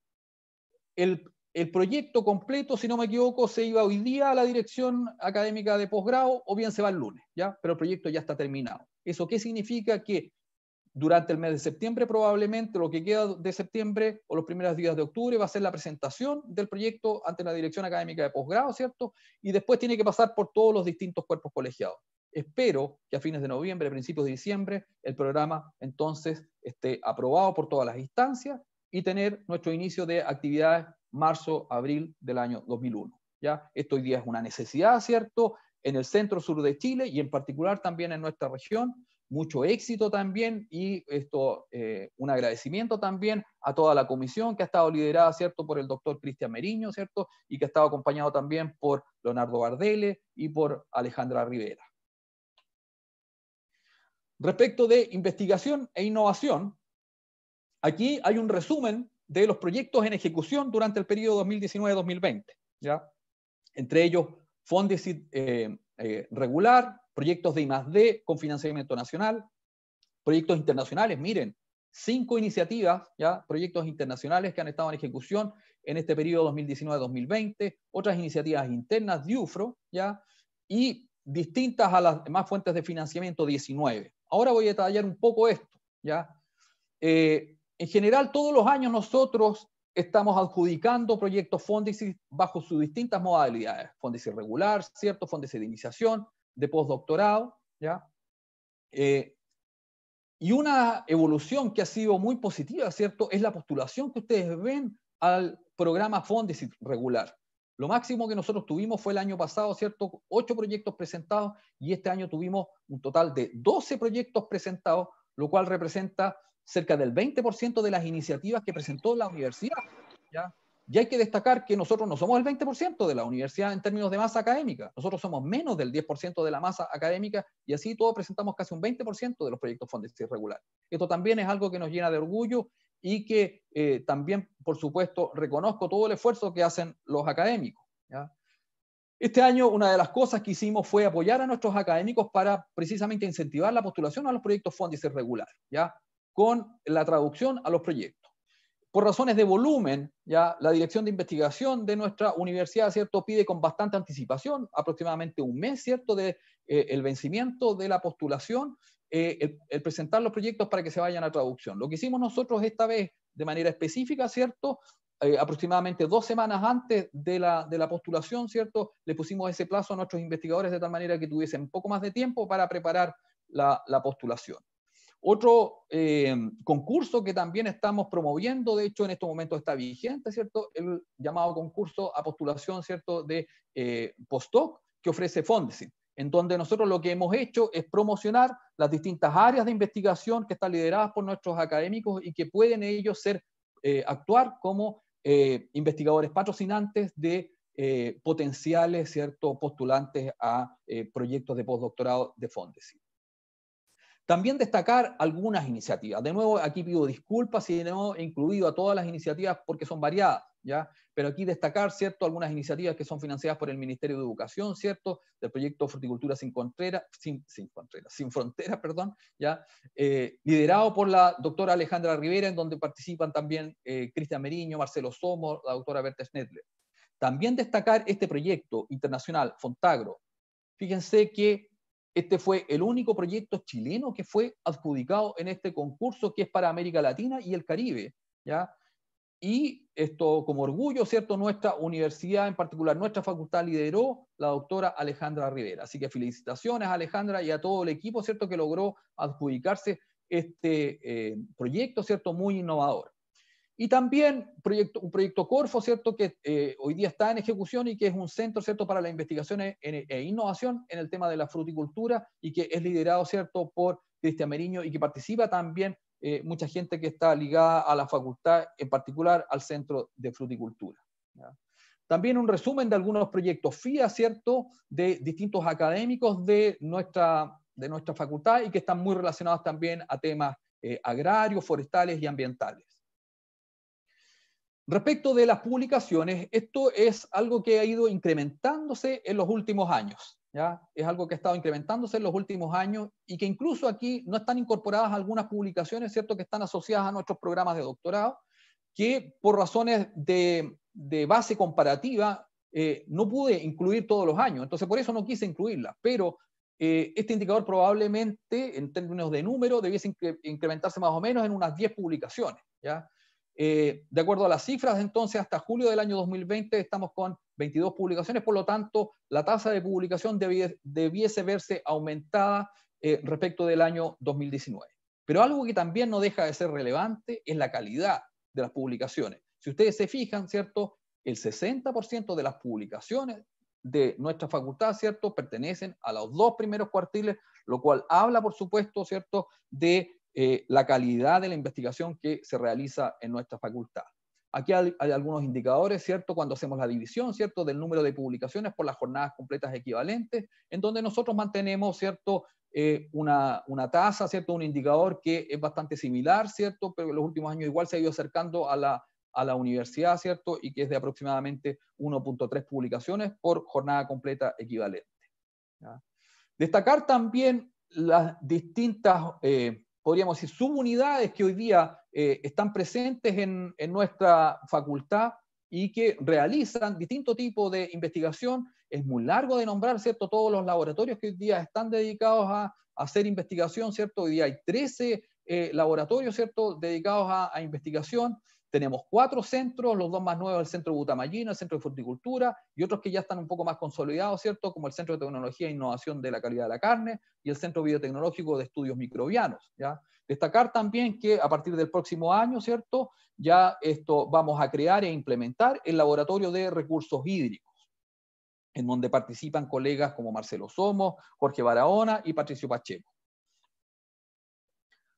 el proyecto completo, si no me equivoco, se iba hoy día a la dirección académica de posgrado o bien se va el lunes, ¿ya? Pero el proyecto ya está terminado. ¿Eso qué significa? Que durante el mes de septiembre probablemente, lo que queda de septiembre o los primeros días de octubre va a ser la presentación del proyecto ante la dirección académica de posgrado, ¿cierto? Y después tiene que pasar por todos los distintos cuerpos colegiados. Espero que a fines de noviembre, principios de diciembre, el programa entonces esté aprobado por todas las instancias y tener nuestro inicio de actividades marzo, abril del año 2001. ¿ya? Esto hoy día es una necesidad, ¿cierto? En el centro sur de Chile y en particular también en nuestra región. Mucho éxito también y esto, eh, un agradecimiento también a toda la comisión que ha estado liderada, ¿cierto?, por el doctor Cristian Meriño, ¿cierto?, y que ha estado acompañado también por Leonardo Bardele y por Alejandra Rivera. Respecto de investigación e innovación, aquí hay un resumen de los proyectos en ejecución durante el periodo 2019-2020, ¿ya? Entre ellos, fondos eh, eh, regular, proyectos de I+.D. con financiamiento nacional, proyectos internacionales, miren, cinco iniciativas, ¿ya? proyectos internacionales que han estado en ejecución en este periodo 2019-2020, otras iniciativas internas de UFRO, ¿ya? y distintas a las demás fuentes de financiamiento 19. Ahora voy a detallar un poco esto. ¿ya? Eh, en general, todos los años nosotros estamos adjudicando proyectos Fondicis bajo sus distintas modalidades. Fondicis regular, ¿cierto? de iniciación, de postdoctorado, ¿ya? Eh, y una evolución que ha sido muy positiva, ¿cierto? Es la postulación que ustedes ven al programa Fondicis regular. Lo máximo que nosotros tuvimos fue el año pasado, ¿cierto? Ocho proyectos presentados y este año tuvimos un total de 12 proyectos presentados, lo cual representa cerca del 20% de las iniciativas que presentó la universidad. ¿ya? Y hay que destacar que nosotros no somos el 20% de la universidad en términos de masa académica, nosotros somos menos del 10% de la masa académica y así todos presentamos casi un 20% de los proyectos fondos irregulares. Esto también es algo que nos llena de orgullo y que eh, también, por supuesto, reconozco todo el esfuerzo que hacen los académicos. Este año una de las cosas que hicimos fue apoyar a nuestros académicos para precisamente incentivar la postulación a los proyectos fondos irregulares. ¿ya? con la traducción a los proyectos. Por razones de volumen, ya la dirección de investigación de nuestra universidad, ¿cierto?, pide con bastante anticipación, aproximadamente un mes, ¿cierto?, de eh, el vencimiento de la postulación, eh, el, presentar los proyectos para que se vayan a traducción. Lo que hicimos nosotros esta vez de manera específica, ¿cierto? Eh, aproximadamente dos semanas antes de la, de la, postulación, ¿cierto? Le pusimos ese plazo a nuestros investigadores de tal manera que tuviesen un poco más de tiempo para preparar la postulación. Otro eh, concurso que también estamos promoviendo, de hecho en estos momentos está vigente, ¿cierto? El llamado concurso a postulación, ¿cierto? De eh, postdoc que ofrece Fondesin, en donde nosotros lo que hemos hecho es promocionar las distintas áreas de investigación que están lideradas por nuestros académicos y que pueden ellos ser, eh, actuar como investigadores patrocinantes de potenciales, ¿cierto? Postulantes a proyectos de postdoctorado de Fondesin. También destacar algunas iniciativas. De nuevo, aquí pido disculpas si no he incluido a todas las iniciativas porque son variadas, ¿ya? Pero aquí destacar, ¿cierto? Algunas iniciativas que son financiadas por el Ministerio de Educación, ¿cierto? Del proyecto Fruticultura sin Frontera, sin, sin Fronteras, perdón, ¿ya? Eh, liderado por la doctora Alejandra Rivera, en donde participan también eh, Cristian Meriño, Marcelo Somo, la doctora Berta Schnedler. También destacar este proyecto internacional, Fontagro. Fíjense que este fue el único proyecto chileno que fue adjudicado en este concurso que es para América Latina y el Caribe. ¿ya? Y esto como orgullo, ¿cierto? Nuestra universidad, en particular nuestra facultad, lideró la doctora Alejandra Rivera. Así que felicitaciones a Alejandra y a todo el equipo, ¿cierto? Que logró adjudicarse este eh, proyecto, ¿cierto? Muy innovador. Y también un proyecto Corfo, ¿cierto? Que eh, hoy día está en ejecución y que es un centro, ¿cierto? Para la investigación e, innovación en el tema de la fruticultura y que es liderado, ¿cierto? Por Cristian Meriño y que participa también eh, mucha gente que está ligada a la facultad, en particular al centro de fruticultura. También un resumen de algunos proyectos FIA, ¿cierto? De distintos académicos de nuestra, de nuestra facultad y que están muy relacionados también a temas eh, agrarios, forestales y ambientales. Respecto de las publicaciones, esto es algo que ha ido incrementándose en los últimos años. ¿ya? Es algo que ha estado incrementándose en los últimos años y que incluso aquí no están incorporadas algunas publicaciones, ¿cierto?, que están asociadas a nuestros programas de doctorado, que por razones de, base comparativa eh, no pude incluir todos los años. Entonces, por eso no quise incluirlas. Pero eh, este indicador probablemente, en términos de número, debiese incrementarse más o menos en unas 10 publicaciones. ¿ya? Eh, de acuerdo a las cifras, entonces, hasta julio del año 2020 estamos con 22 publicaciones, por lo tanto, la tasa de publicación debiese, verse aumentada eh, respecto del año 2019. Pero algo que también no deja de ser relevante es la calidad de las publicaciones. Si ustedes se fijan, ¿cierto? El 60% de las publicaciones de nuestra facultad, ¿cierto? Pertenecen a los dos primeros cuartiles, lo cual habla, por supuesto, ¿cierto? De eh, la calidad de la investigación que se realiza en nuestra facultad. Aquí hay, algunos indicadores, ¿cierto? Cuando hacemos la división, ¿cierto? Del número de publicaciones por las jornadas completas equivalentes, en donde nosotros mantenemos, ¿cierto? Eh, una, una tasa, ¿cierto? Un indicador que es bastante similar, ¿cierto? Pero en los últimos años igual se ha ido acercando a la, a la universidad, ¿cierto? Y que es de aproximadamente 1.3 publicaciones por jornada completa equivalente. Destacar también las distintas... Eh, podríamos decir, subunidades que hoy día eh, están presentes en, nuestra facultad y que realizan distinto tipo de investigación. Es muy largo de nombrar, ¿cierto? Todos los laboratorios que hoy día están dedicados a, hacer investigación, ¿cierto? Hoy día hay 13 eh, laboratorios, ¿cierto? Dedicados a investigación tenemos cuatro centros, los dos más nuevos, el centro de el centro de forticultura y otros que ya están un poco más consolidados, ¿cierto? Como el Centro de Tecnología e Innovación de la Calidad de la Carne y el Centro Biotecnológico de Estudios Microbianos, ¿ya? Destacar también que a partir del próximo año, ¿cierto? Ya esto vamos a crear e implementar el laboratorio de recursos hídricos en donde participan colegas como Marcelo Somos, Jorge Barahona y Patricio Pacheco.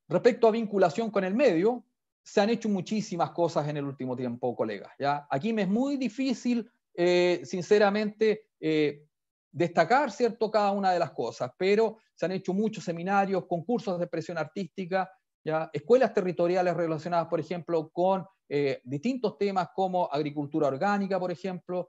Respecto a vinculación con el medio, se han hecho muchísimas cosas en el último tiempo, colegas. ¿ya? Aquí me es muy difícil, eh, sinceramente, eh, destacar cierto cada una de las cosas, pero se han hecho muchos seminarios, concursos de expresión artística, ¿ya? escuelas territoriales relacionadas, por ejemplo, con eh, distintos temas como agricultura orgánica, por ejemplo,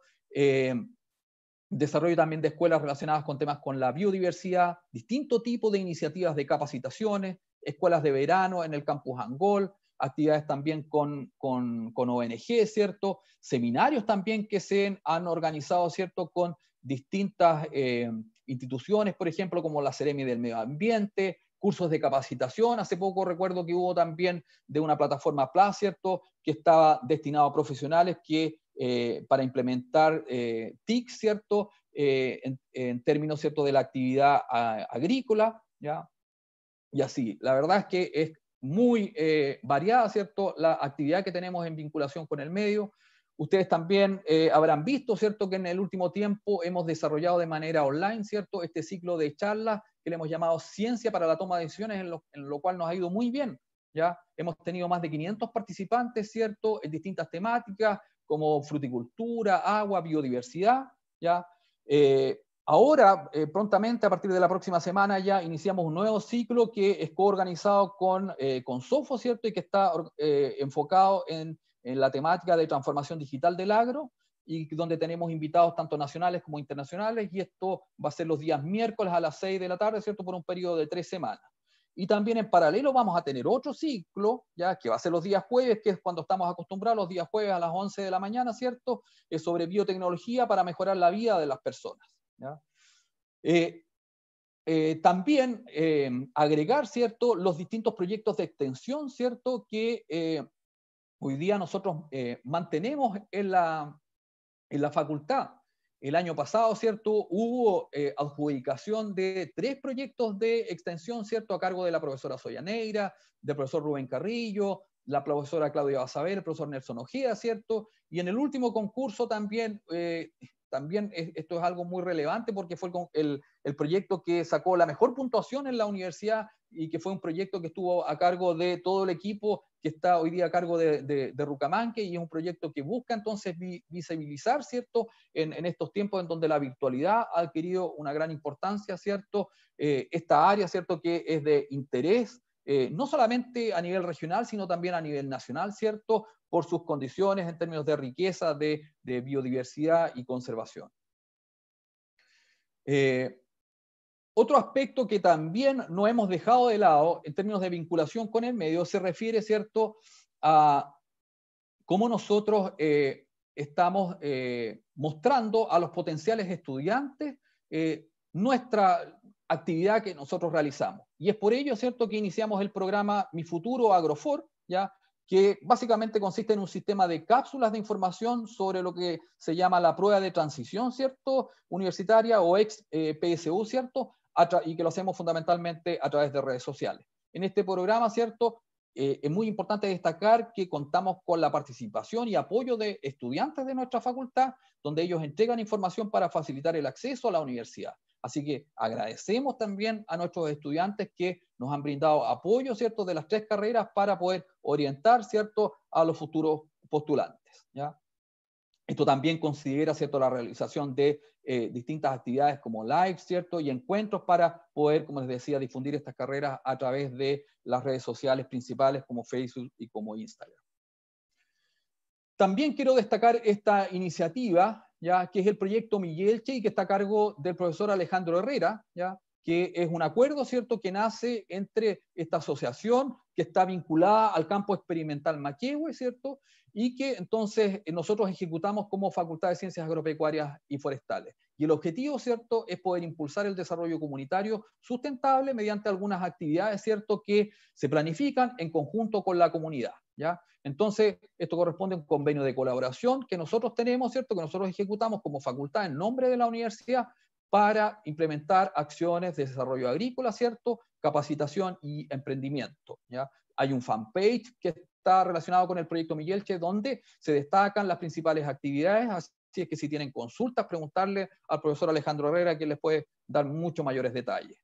desarrollo también de escuelas relacionadas con temas con la biodiversidad, distinto tipo de iniciativas de capacitaciones, escuelas de verano en el campus Angol, actividades también con, ONG, ¿cierto? Seminarios también que se han organizado, ¿cierto? Con distintas eh, instituciones, por ejemplo, como la Seremi del Medio Ambiente, cursos de capacitación. Hace poco recuerdo que hubo también de una plataforma PLA, ¿cierto? Que estaba destinado a profesionales que eh, para implementar eh, TIC, ¿cierto? en, términos, ¿cierto?, de la actividad ah, agrícola, ¿ya? Y así, la verdad es que es muy eh, variada, ¿cierto? La actividad que tenemos en vinculación con el medio. Ustedes también eh, habrán visto, ¿cierto?, que en el último tiempo hemos desarrollado de manera online, ¿cierto?, este ciclo de charlas que le hemos llamado Ciencia para la Toma de Decisiones, en lo, cual nos ha ido muy bien, ¿ya? Hemos tenido más de 500 participantes, ¿cierto?, en distintas temáticas como fruticultura, agua, biodiversidad, ¿ya? Eh, Ahora, eh, prontamente, a partir de la próxima semana, ya iniciamos un nuevo ciclo que es coorganizado con, eh, Sofo, ¿cierto? Y que está eh, enfocado en, la temática de transformación digital del agro y donde tenemos invitados tanto nacionales como internacionales y esto va a ser los días miércoles a las 6 de la tarde, ¿cierto? Por un periodo de tres semanas. Y también en paralelo vamos a tener otro ciclo, ya que va a ser los días jueves, que es cuando estamos acostumbrados, los días jueves a las 11 de la mañana, ¿cierto? Es sobre biotecnología para mejorar la vida de las personas. Eh, eh, también eh, agregar ¿cierto? los distintos proyectos de extensión ¿cierto? que hoy día nosotros mantenemos en la, la facultad. El año pasado ¿cierto? hubo adjudicación de tres proyectos de extensión ¿cierto? a cargo de la profesora Soyaneira, del profesor Rubén Carrillo, la profesora Claudia Basabel, el profesor Nelson Ojeda, ¿cierto? Y en el último concurso también también esto es algo muy relevante porque fue el, el, proyecto que sacó la mejor puntuación en la universidad y que fue un proyecto que estuvo a cargo de todo el equipo que está hoy día a cargo de, de, Rucamanque y es un proyecto que busca entonces visibilizar, ¿cierto?, en, estos tiempos en donde la virtualidad ha adquirido una gran importancia, ¿cierto?, eh, esta área, ¿cierto?, que es de interés eh, no solamente a nivel regional, sino también a nivel nacional, ¿cierto? Por sus condiciones en términos de riqueza, de, biodiversidad y conservación. Eh, otro aspecto que también no hemos dejado de lado en términos de vinculación con el medio se refiere, ¿cierto?, a cómo nosotros eh, estamos mostrando a los potenciales estudiantes nuestra, actividad que nosotros realizamos. Y es por ello, ¿cierto?, que iniciamos el programa Mi Futuro Agrofor, ¿ya? que básicamente consiste en un sistema de cápsulas de información sobre lo que se llama la prueba de transición, ¿cierto?, universitaria o ex eh, PSU, ¿cierto?, y que lo hacemos fundamentalmente a través de redes sociales. En este programa, ¿cierto?, eh, es muy importante destacar que contamos con la participación y apoyo de estudiantes de nuestra facultad, donde ellos entregan información para facilitar el acceso a la universidad. Así que agradecemos también a nuestros estudiantes que nos han brindado apoyo, ¿cierto?, de las tres carreras para poder orientar, ¿cierto?, a los futuros postulantes, ¿ya? Esto también considera, ¿cierto?, la realización de eh, distintas actividades como live, ¿cierto?, y encuentros para poder, como les decía, difundir estas carreras a través de las redes sociales principales como Facebook y como Instagram. También quiero destacar esta iniciativa ¿ya? que es el proyecto Miguelche y que está a cargo del profesor Alejandro Herrera, ¿ya? que es un acuerdo ¿cierto? que nace entre esta asociación que está vinculada al campo experimental es ¿cierto? y que entonces eh, nosotros ejecutamos como Facultad de Ciencias Agropecuarias y Forestales. Y el objetivo, ¿cierto?, es poder impulsar el desarrollo comunitario sustentable mediante algunas actividades, ¿cierto?, que se planifican en conjunto con la comunidad. Entonces, esto corresponde a un convenio de colaboración que nosotros tenemos, ¿cierto? Que nosotros ejecutamos como facultad en nombre de la universidad para implementar acciones de desarrollo agrícola, ¿cierto? Capacitación y emprendimiento, Hay un fanpage que está relacionado con el proyecto Miguelche, donde se destacan las principales actividades, así es que si tienen consultas, preguntarle al profesor Alejandro Herrera, que les puede dar muchos mayores detalles.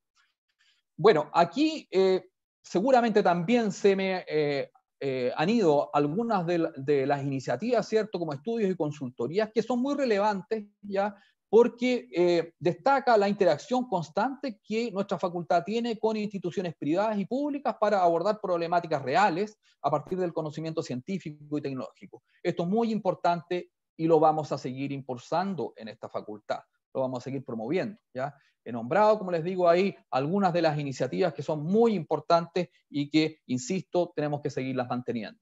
Bueno, aquí eh, seguramente también se me eh, eh, han ido algunas de, las iniciativas, ¿cierto? Como estudios y consultorías que son muy relevantes ya porque eh, destaca la interacción constante que nuestra facultad tiene con instituciones privadas y públicas para abordar problemáticas reales a partir del conocimiento científico y tecnológico. Esto es muy importante y lo vamos a seguir impulsando en esta facultad lo vamos a seguir promoviendo. ¿ya? He nombrado, como les digo ahí, algunas de las iniciativas que son muy importantes y que, insisto, tenemos que seguirlas manteniendo.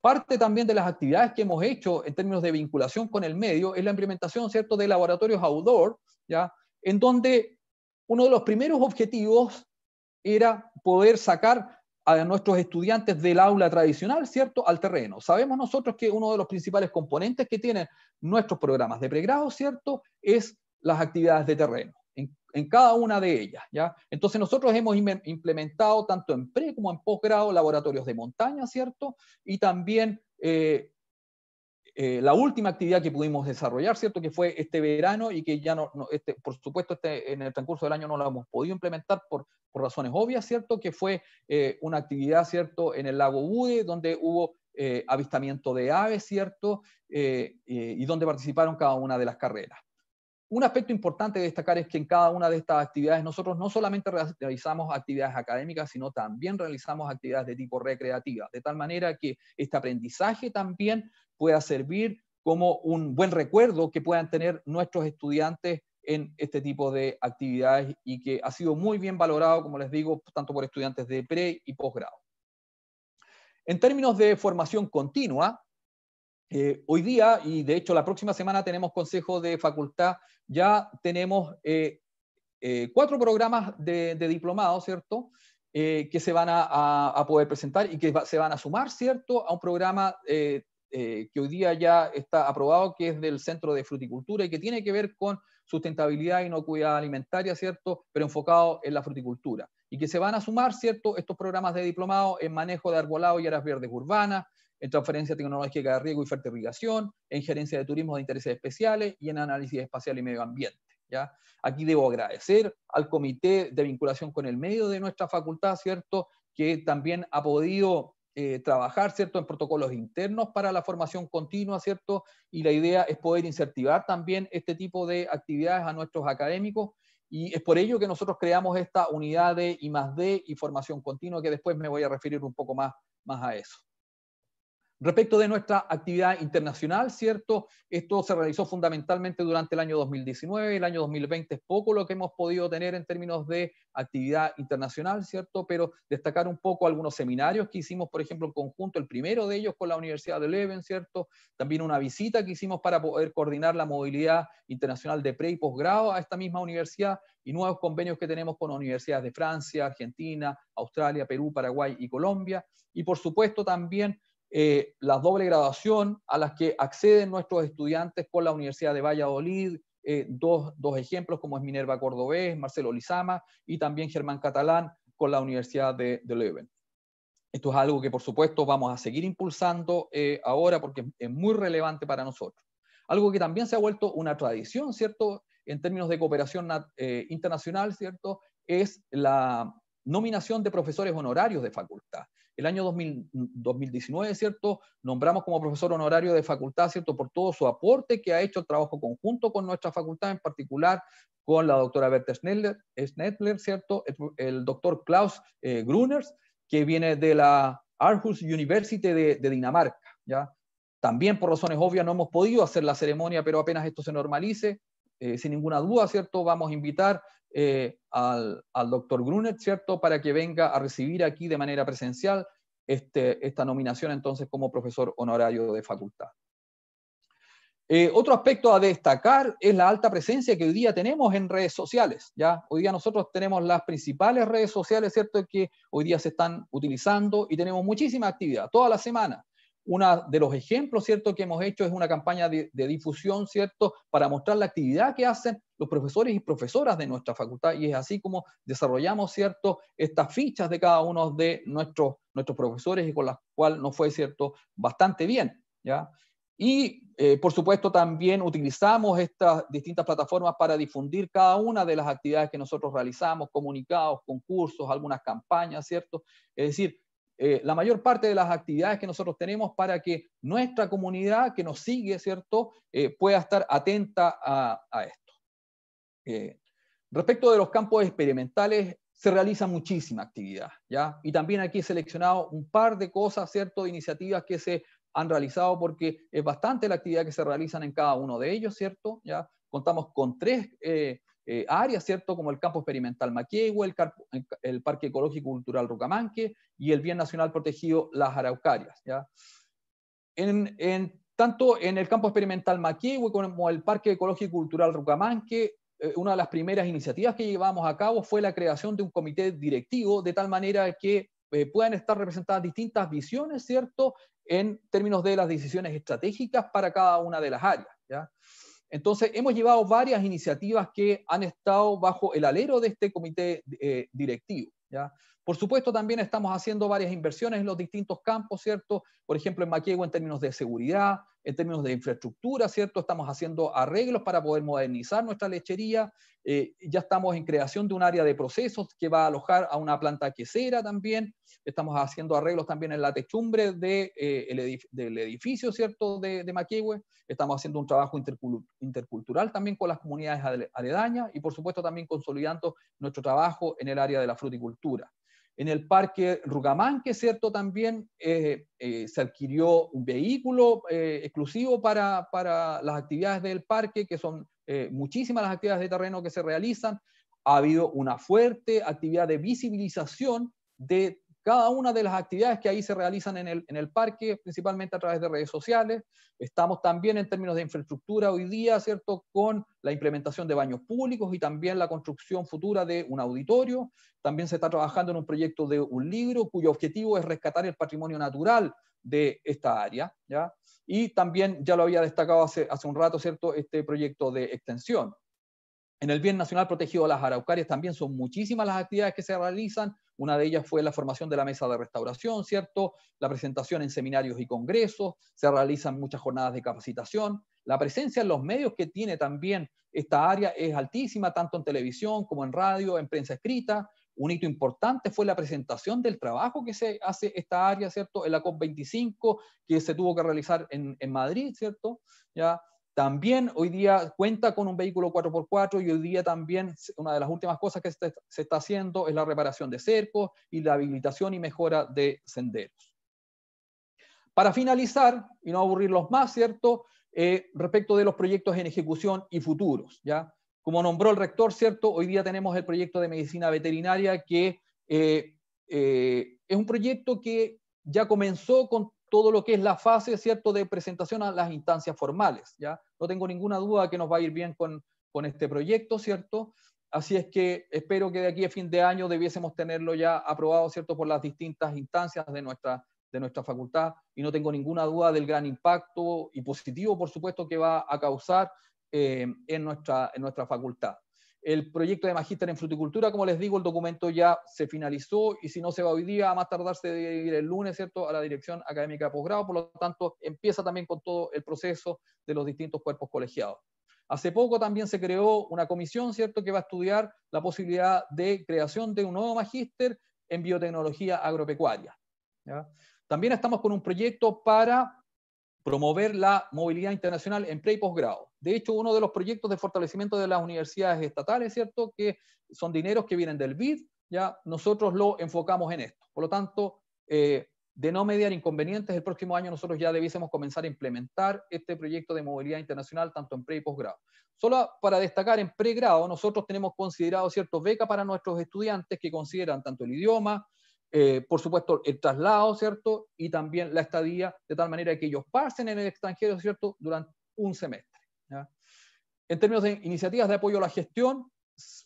Parte también de las actividades que hemos hecho en términos de vinculación con el medio es la implementación, ¿cierto?, de laboratorios outdoor, ¿ya? En donde uno de los primeros objetivos era poder sacar a nuestros estudiantes del aula tradicional, ¿cierto?, al terreno. Sabemos nosotros que uno de los principales componentes que tienen nuestros programas de pregrado, ¿cierto?, es las actividades de terreno, en, cada una de ellas. ¿ya? Entonces nosotros hemos implementado tanto en pre como en posgrado laboratorios de montaña, ¿cierto? Y también eh, eh, la última actividad que pudimos desarrollar, ¿cierto? Que fue este verano y que ya no, este, por supuesto, este, en el transcurso del año no la hemos podido implementar por, razones obvias, ¿cierto? Que fue eh, una actividad, ¿cierto? En el lago Bude, donde hubo avistamiento de aves, ¿cierto? y donde participaron cada una de las carreras. Un aspecto importante de destacar es que en cada una de estas actividades nosotros no solamente realizamos actividades académicas, sino también realizamos actividades de tipo recreativa, de tal manera que este aprendizaje también pueda servir como un buen recuerdo que puedan tener nuestros estudiantes en este tipo de actividades y que ha sido muy bien valorado, como les digo, tanto por estudiantes de pre y posgrado. En términos de formación continua, eh, hoy día, y de hecho la próxima semana tenemos consejo de facultad, ya tenemos eh, eh, cuatro programas de, diplomados, diplomado, ¿cierto? que se van a, poder presentar y que se van a sumar, ¿cierto? A un programa que hoy día ya está aprobado, que es del Centro de Fruticultura y que tiene que ver con sustentabilidad no inocuidad alimentaria, ¿cierto? Pero enfocado en la fruticultura. Y que se van a sumar, ¿cierto? Estos programas de diplomado en manejo de arbolado y áreas verdes urbanas, en transferencia tecnológica de riego y fertilización, en gerencia de turismo de intereses especiales y en análisis espacial y medio ambiente. ¿ya? Aquí debo agradecer al comité de vinculación con el medio de nuestra facultad, ¿cierto? que también ha podido eh, trabajar, ¿cierto?, en protocolos internos para la formación continua, ¿cierto? Y la idea es poder incentivar también este tipo de actividades a nuestros académicos y es por ello que nosotros creamos esta unidad de I+D y formación continua que después me voy a referir un poco más, más a eso. Respecto de nuestra actividad internacional, ¿cierto? Esto se realizó fundamentalmente durante el año 2019, el año 2020 es poco lo que hemos podido tener en términos de actividad internacional, ¿cierto? Pero destacar un poco algunos seminarios que hicimos, por ejemplo, en conjunto, el primero de ellos con la Universidad de Leuven, ¿cierto? También una visita que hicimos para poder coordinar la movilidad internacional de pre y posgrado a esta misma universidad y nuevos convenios que tenemos con universidades de Francia, Argentina, Australia, Perú, Paraguay y Colombia. Y por supuesto también eh, la doble graduación a las que acceden nuestros estudiantes por la Universidad de Valladolid, eh, dos, ejemplos como es Minerva Cordobés, Marcelo Lizama y también Germán Catalán con la Universidad de, Leuven. Esto es algo que por supuesto vamos a seguir impulsando eh, ahora porque es muy relevante para nosotros. Algo que también se ha vuelto una tradición, ¿cierto? En términos de cooperación internacional, ¿cierto? Es la nominación de profesores honorarios de facultad el año 2019, ¿cierto? Nombramos como profesor honorario de facultad, ¿cierto? Por todo su aporte que ha hecho el trabajo conjunto con nuestra facultad, en particular con la doctora Berta Schnettler, ¿cierto? El doctor Klaus eh, Gruners, que viene de la Aarhus University de, Dinamarca, ¿ya? También por razones obvias no hemos podido hacer la ceremonia, pero apenas esto se normalice, eh, sin ninguna duda, ¿cierto? Vamos a invitar eh, al, doctor Gruner, ¿cierto?, para que venga a recibir aquí de manera presencial este, esta nominación entonces como profesor honorario de facultad. Eh, otro aspecto a destacar es la alta presencia que hoy día tenemos en redes sociales. ¿ya? Hoy día nosotros tenemos las principales redes sociales, ¿cierto?, que hoy día se están utilizando y tenemos muchísima actividad, toda la semana uno de los ejemplos, ¿cierto?, que hemos hecho es una campaña de, difusión, ¿cierto?, para mostrar la actividad que hacen los profesores y profesoras de nuestra facultad. Y es así como desarrollamos, ¿cierto?, estas fichas de cada uno de nuestros, nuestros profesores y con las cuales nos fue, ¿cierto?, bastante bien, ¿ya? Y, eh, por supuesto, también utilizamos estas distintas plataformas para difundir cada una de las actividades que nosotros realizamos, comunicados, concursos, algunas campañas, ¿cierto? Es decir, eh, la mayor parte de las actividades que nosotros tenemos para que nuestra comunidad que nos sigue, ¿cierto?, eh, pueda estar atenta a, esto. Eh, respecto de los campos experimentales, se realiza muchísima actividad, ¿ya? Y también aquí he seleccionado un par de cosas, ¿cierto?, de iniciativas que se han realizado porque es bastante la actividad que se realizan en cada uno de ellos, ¿cierto? ¿Ya? Contamos con tres eh, áreas, ¿cierto? Como el campo experimental Maquiego, el, el, Parque Ecológico Cultural Rucamanque y el Bien Nacional Protegido Las Araucarias. ¿ya? En, tanto en el campo experimental Maquiegua como el Parque Ecológico Cultural Rucamanque, eh, una de las primeras iniciativas que llevamos a cabo fue la creación de un comité directivo, de tal manera que eh, puedan estar representadas distintas visiones, ¿cierto?, en términos de las decisiones estratégicas para cada una de las áreas. ¿ya? Entonces, hemos llevado varias iniciativas que han estado bajo el alero de este comité eh, directivo. Por supuesto, también estamos haciendo varias inversiones en los distintos campos, ¿cierto? Por ejemplo, en Maquiego en términos de seguridad, en términos de infraestructura, ¿cierto? Estamos haciendo arreglos para poder modernizar nuestra lechería, eh, ya estamos en creación de un área de procesos que va a alojar a una planta quesera también, estamos haciendo arreglos también en la techumbre eh, del edificio, ¿cierto?, de, de Maquihue, estamos haciendo un trabajo intercultural también con las comunidades aledañas y por supuesto también consolidando nuestro trabajo en el área de la fruticultura. En el parque Rugamán, que es ¿cierto? También eh, eh, se adquirió un vehículo eh, exclusivo para, para, las actividades del parque, que son muchísimas las actividades de terreno que se realizan. Ha habido una fuerte actividad de visibilización de cada una de las actividades que ahí se realizan en el, parque, principalmente a través de redes sociales. Estamos también en términos de infraestructura hoy día, ¿cierto?, con la implementación de baños públicos y también la construcción futura de un auditorio. También se está trabajando en un proyecto de un libro cuyo objetivo es rescatar el patrimonio natural de esta área, ¿ya? Y también, ya lo había destacado hace, hace un rato, ¿cierto?, este proyecto de extensión. En el Bien Nacional Protegido de las Araucarias también son muchísimas las actividades que se realizan, una de ellas fue la formación de la mesa de restauración, ¿cierto? La presentación en seminarios y congresos, se realizan muchas jornadas de capacitación. La presencia en los medios que tiene también esta área es altísima, tanto en televisión como en radio, en prensa escrita. Un hito importante fue la presentación del trabajo que se hace esta área, ¿cierto? En la COP25, que se tuvo que realizar en, Madrid, ¿cierto? Ya también hoy día cuenta con un vehículo 4x4 y hoy día también una de las últimas cosas que se está haciendo es la reparación de cercos y la habilitación y mejora de senderos. Para finalizar, y no aburrirlos más, ¿cierto? Eh, respecto de los proyectos en ejecución y futuros, ¿ya? Como nombró el rector, ¿cierto? Hoy día tenemos el proyecto de medicina veterinaria que eh, eh, es un proyecto que ya comenzó con todo lo que es la fase, ¿cierto?, de presentación a las instancias formales, ¿ya? No tengo ninguna duda que nos va a ir bien con, este proyecto, ¿cierto? Así es que espero que de aquí a fin de año debiésemos tenerlo ya aprobado, ¿cierto?, por las distintas instancias de nuestra, de nuestra facultad y no tengo ninguna duda del gran impacto y positivo, por supuesto, que va a causar eh, en, nuestra, en nuestra facultad. El proyecto de magíster en fruticultura, como les digo, el documento ya se finalizó y si no se va hoy día, a más tardar se ir el lunes, ¿cierto?, a la dirección académica de posgrado. Por lo tanto, empieza también con todo el proceso de los distintos cuerpos colegiados. Hace poco también se creó una comisión, ¿cierto?, que va a estudiar la posibilidad de creación de un nuevo magíster en biotecnología agropecuaria. También estamos con un proyecto para promover la movilidad internacional en pre y posgrado. De hecho, uno de los proyectos de fortalecimiento de las universidades estatales, ¿cierto? Que son dineros que vienen del BID, ya nosotros lo enfocamos en esto. Por lo tanto, eh, de no mediar inconvenientes, el próximo año nosotros ya debiésemos comenzar a implementar este proyecto de movilidad internacional tanto en pre y posgrado. Solo para destacar, en pregrado nosotros tenemos considerado ciertos becas para nuestros estudiantes que consideran tanto el idioma, eh, por supuesto el traslado, ¿cierto? Y también la estadía, de tal manera que ellos pasen en el extranjero, ¿cierto? Durante un semestre. En términos de iniciativas de apoyo a la gestión,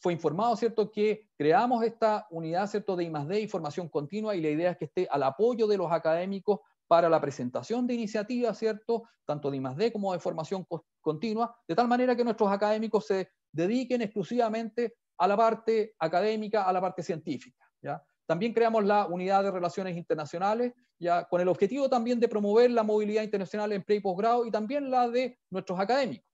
fue informado, ¿cierto?, que creamos esta unidad, ¿cierto?, de I+.D. y formación continua, y la idea es que esté al apoyo de los académicos para la presentación de iniciativas, ¿cierto?, tanto de I+.D. como de formación continua, de tal manera que nuestros académicos se dediquen exclusivamente a la parte académica, a la parte científica, ¿ya? También creamos la unidad de relaciones internacionales, ya con el objetivo también de promover la movilidad internacional en pre y posgrado y también la de nuestros académicos.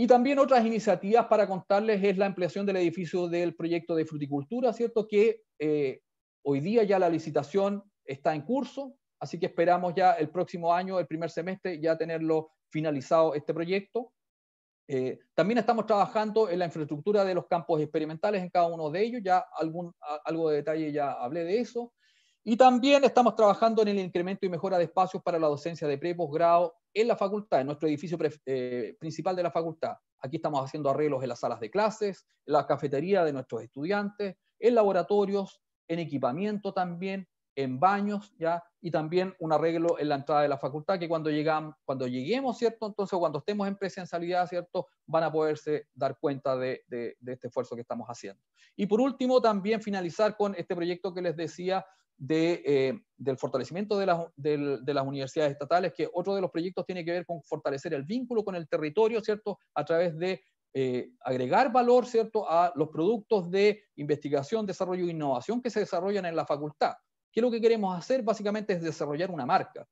Y también otras iniciativas para contarles es la ampliación del edificio del proyecto de fruticultura, ¿cierto? Que eh, hoy día ya la licitación está en curso, así que esperamos ya el próximo año, el primer semestre, ya tenerlo finalizado este proyecto. Eh, también estamos trabajando en la infraestructura de los campos experimentales en cada uno de ellos, ya algún, algo de detalle ya hablé de eso. Y también estamos trabajando en el incremento y mejora de espacios para la docencia de pre posgrado en la facultad, en nuestro edificio eh, principal de la facultad. Aquí estamos haciendo arreglos en las salas de clases, en la cafetería de nuestros estudiantes, en laboratorios, en equipamiento también, en baños, ¿ya? Y también un arreglo en la entrada de la facultad, que cuando, llegamos, cuando lleguemos, ¿cierto? Entonces, cuando estemos en presencialidad, ¿cierto? Van a poderse dar cuenta de, de este esfuerzo que estamos haciendo. Y por último, también finalizar con este proyecto que les decía de, eh, del fortalecimiento de las, universidades estatales, que otro de los proyectos tiene que ver con fortalecer el vínculo con el territorio, ¿cierto? A través de eh, agregar valor, ¿cierto?, a los productos de investigación, desarrollo e innovación que se desarrollan en la facultad. ¿Qué es lo que queremos hacer? Básicamente es desarrollar una marca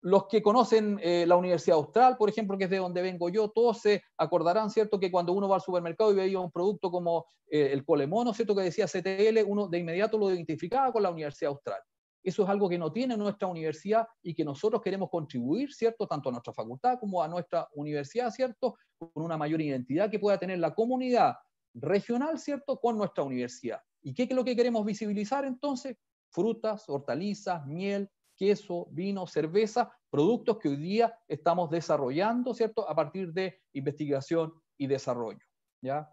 los que conocen eh, la Universidad Austral, por ejemplo, que es de donde vengo yo, todos se acordarán, ¿cierto?, que cuando uno va al supermercado y veía un producto como eh, el colemono, ¿cierto?, que decía CTL, uno de inmediato lo identificaba con la Universidad Austral. Eso es algo que no tiene nuestra universidad y que nosotros queremos contribuir, ¿cierto?, tanto a nuestra facultad como a nuestra universidad, ¿cierto?, con una mayor identidad que pueda tener la comunidad regional, ¿cierto?, con nuestra universidad. ¿Y qué es lo que queremos visibilizar entonces? Frutas, hortalizas, miel, queso, vino, cerveza, productos que hoy día estamos desarrollando, ¿cierto? A partir de investigación y desarrollo, ¿ya?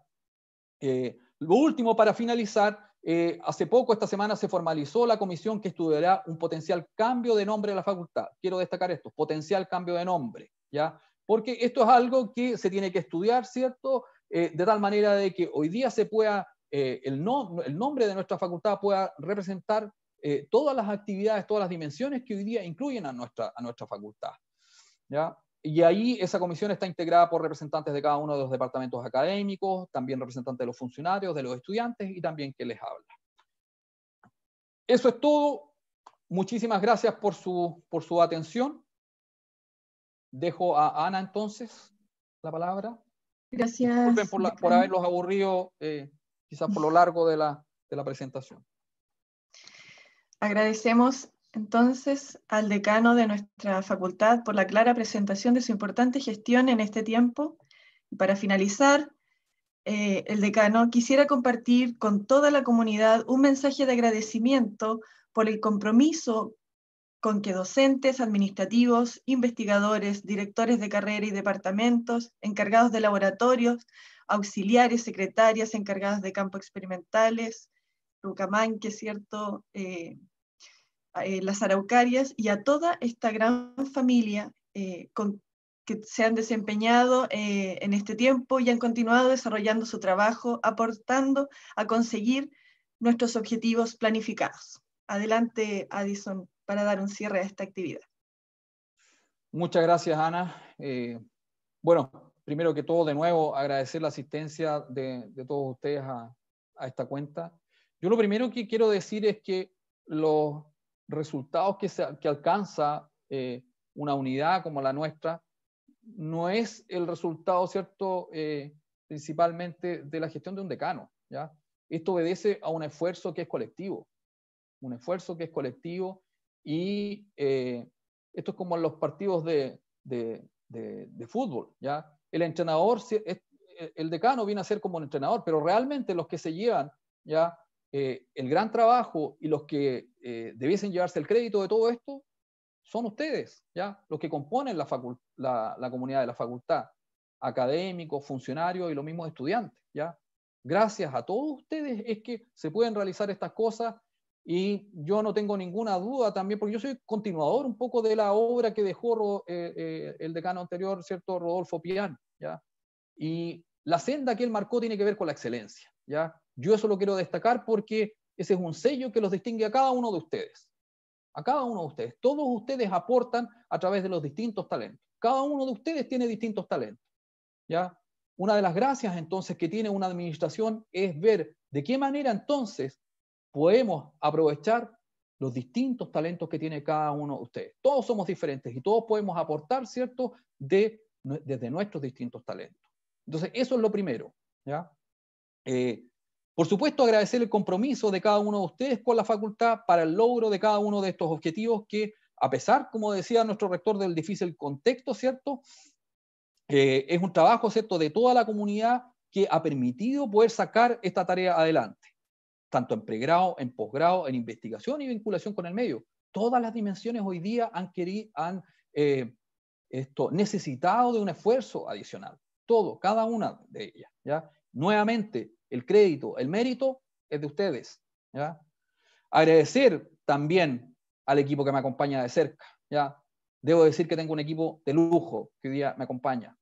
Eh, lo último, para finalizar, eh, hace poco, esta semana, se formalizó la comisión que estudiará un potencial cambio de nombre de la facultad. Quiero destacar esto, potencial cambio de nombre, ¿ya? Porque esto es algo que se tiene que estudiar, ¿cierto? Eh, de tal manera de que hoy día se pueda, el, no, el nombre de nuestra facultad pueda representar eh, todas las actividades, todas las dimensiones que hoy día incluyen a nuestra, a nuestra facultad. ¿ya? Y ahí esa comisión está integrada por representantes de cada uno de los departamentos académicos, también representantes de los funcionarios, de los estudiantes y también que les habla. Eso es todo. Muchísimas gracias por su, por su atención. Dejo a Ana entonces la palabra. Gracias. Disculpen por, la, haberlos aburrido, eh, quizás por lo largo de la, de la presentación. Agradecemos entonces al decano de nuestra facultad por la clara presentación de su importante gestión en este tiempo. para finalizar, eh, el decano quisiera compartir con toda la comunidad un mensaje de agradecimiento por el compromiso con que docentes, administrativos, investigadores, directores de carrera y departamentos, encargados de laboratorios, auxiliares, secretarias, encargadas de campo experimentales, es ¿cierto? Eh, eh, las araucarias y a toda esta gran familia eh, que se han desempeñado eh, en este tiempo y han continuado desarrollando su trabajo, aportando a conseguir nuestros objetivos planificados. Adelante, Addison, para dar un cierre a esta actividad. Muchas gracias, Ana. bueno, primero que todo, de nuevo, agradecer la asistencia de, todos ustedes a, esta cuenta. Yo lo primero que quiero decir es que los resultados que, se, que alcanza eh, una unidad como la nuestra no es el resultado, ¿cierto?, eh, principalmente de la gestión de un decano, ¿ya? Esto obedece a un esfuerzo que es colectivo, un esfuerzo que es colectivo y eh, esto es como en los partidos de, de, de, de fútbol, ¿ya? El entrenador, el decano viene a ser como un entrenador, pero realmente los que se llevan, ¿ya? Eh, el gran trabajo y los que eh, debiesen llevarse el crédito de todo esto son ustedes, ¿ya? los que componen la, comunidad de la facultad, académicos, funcionarios y los mismos estudiantes. ¿ya? Gracias a todos ustedes es que se pueden realizar estas cosas y yo no tengo ninguna duda también, porque yo soy continuador un poco de la obra que dejó eh, el decano anterior, ¿cierto? Rodolfo Pian, ¿ya? Y la senda que él marcó tiene que ver con la excelencia, ¿ya? Yo eso lo quiero destacar porque ese es un sello que los distingue a cada uno de ustedes. A cada uno de ustedes. Todos ustedes aportan a través de los distintos talentos. Cada uno de ustedes tiene distintos talentos. ¿ya? Una de las gracias entonces que tiene una administración es ver de qué manera entonces podemos aprovechar los distintos talentos que tiene cada uno de ustedes. Todos somos diferentes y todos podemos aportar, ¿cierto?, de, desde nuestros distintos talentos. Entonces, eso es lo primero, ¿ya? Eh, por supuesto, agradecer el compromiso de cada uno de ustedes con la facultad para el logro de cada uno de estos objetivos que, a pesar, como decía nuestro rector, del difícil contexto, ¿cierto? Eh, es un trabajo, ¿cierto?, de toda la comunidad que ha permitido poder sacar esta tarea adelante, tanto en pregrado, en posgrado, en investigación y vinculación con el medio. Todas las dimensiones hoy día han, querido, han eh, esto, necesitado de un esfuerzo adicional. Todo, cada una de ellas. ¿ya? Nuevamente, el crédito, el mérito es de ustedes. ¿ya? Agradecer también al equipo que me acompaña de cerca. ¿ya? Debo decir que tengo un equipo de lujo que hoy día me acompaña.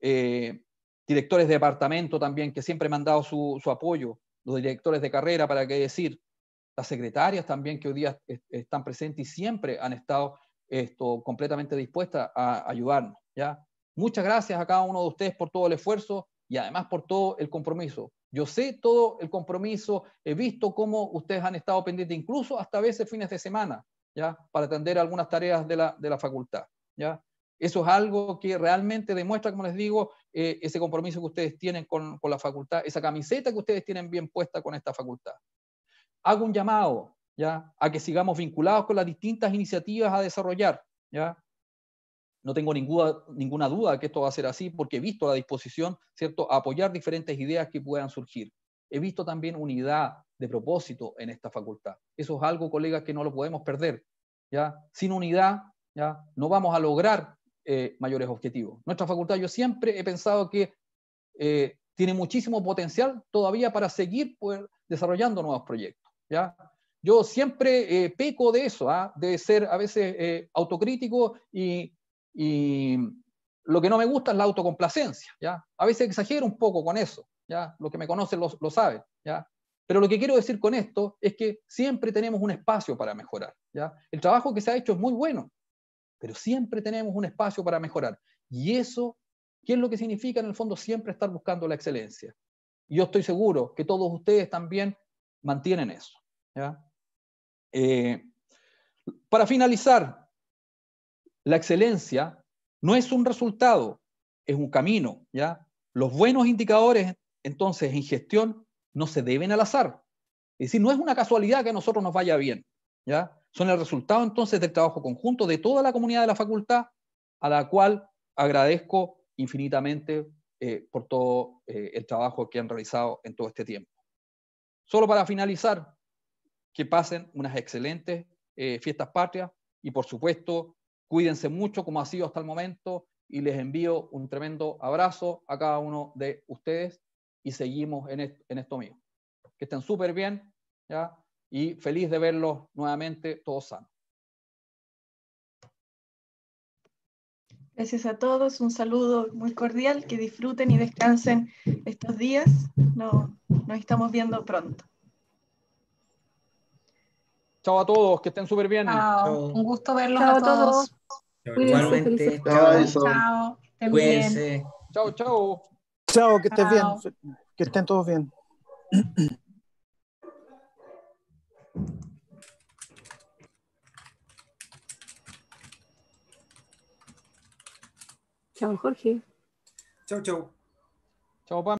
Eh, directores de departamento también que siempre me han dado su, apoyo. Los directores de carrera, para qué decir. Las secretarias también que hoy día están presentes y siempre han estado completamente dispuestas a ayudarnos. ¿ya? Muchas gracias a cada uno de ustedes por todo el esfuerzo y además por todo el compromiso. Yo sé todo el compromiso, he visto cómo ustedes han estado pendientes, incluso hasta a veces fines de semana, ¿ya? Para atender algunas tareas de la, facultad, ¿ya? Eso es algo que realmente demuestra, como les digo, eh, ese compromiso que ustedes tienen con, con la facultad, esa camiseta que ustedes tienen bien puesta con esta facultad. Hago un llamado, ¿ya? A que sigamos vinculados con las distintas iniciativas a desarrollar, ¿ya? no tengo ninguna, ninguna duda de que esto va a ser así porque he visto la disposición, ¿cierto?, a apoyar diferentes ideas que puedan surgir. He visto también unidad de propósito en esta facultad. Eso es algo, colegas, que no lo podemos perder. ¿ya? Sin unidad, ¿ya? no vamos a lograr eh, mayores objetivos. Nuestra facultad, yo siempre he pensado que eh, tiene muchísimo potencial todavía para seguir pues, desarrollando nuevos proyectos. ¿ya? Yo siempre eh, peco de eso, ¿ah? de ser a veces autocrítico y y lo que no me gusta es la autocomplacencia, ¿ya? A veces exagero un poco con eso, ¿ya? Los que me conocen lo, lo saben, ¿ya? Pero lo que quiero decir con esto es que siempre tenemos un espacio para mejorar, ¿ya? El trabajo que se ha hecho es muy bueno, pero siempre tenemos un espacio para mejorar. Y eso, ¿qué es lo que significa en el fondo siempre estar buscando la excelencia? yo estoy seguro que todos ustedes también mantienen eso, eh, para finalizar, la excelencia no es un resultado, es un camino, ¿ya? Los buenos indicadores, entonces, en gestión no se deben al azar. Es decir, no es una casualidad que a nosotros nos vaya bien, ¿ya? Son el resultado, entonces, del trabajo conjunto de toda la comunidad de la facultad, a la cual agradezco infinitamente eh, por todo eh, el trabajo que han realizado en todo este tiempo. Solo para finalizar, que pasen unas excelentes eh, fiestas patrias y por supuesto Cuídense mucho como ha sido hasta el momento y les envío un tremendo abrazo a cada uno de ustedes y seguimos en, esto, mío. Que estén súper bien ¿ya? y feliz de verlos nuevamente todos sanos. Gracias a todos, un saludo muy cordial, que disfruten y descansen estos días. No, nos estamos viendo pronto. Chao a todos, que estén súper bien. Chao. Un gusto verlos chao a todos. Igualmente. Chao. Chao. Cuídense. Chao, chao. Chao, que estén bien. Que estén todos bien. Chao, Jorge. Chao, chao. Chao, Pam.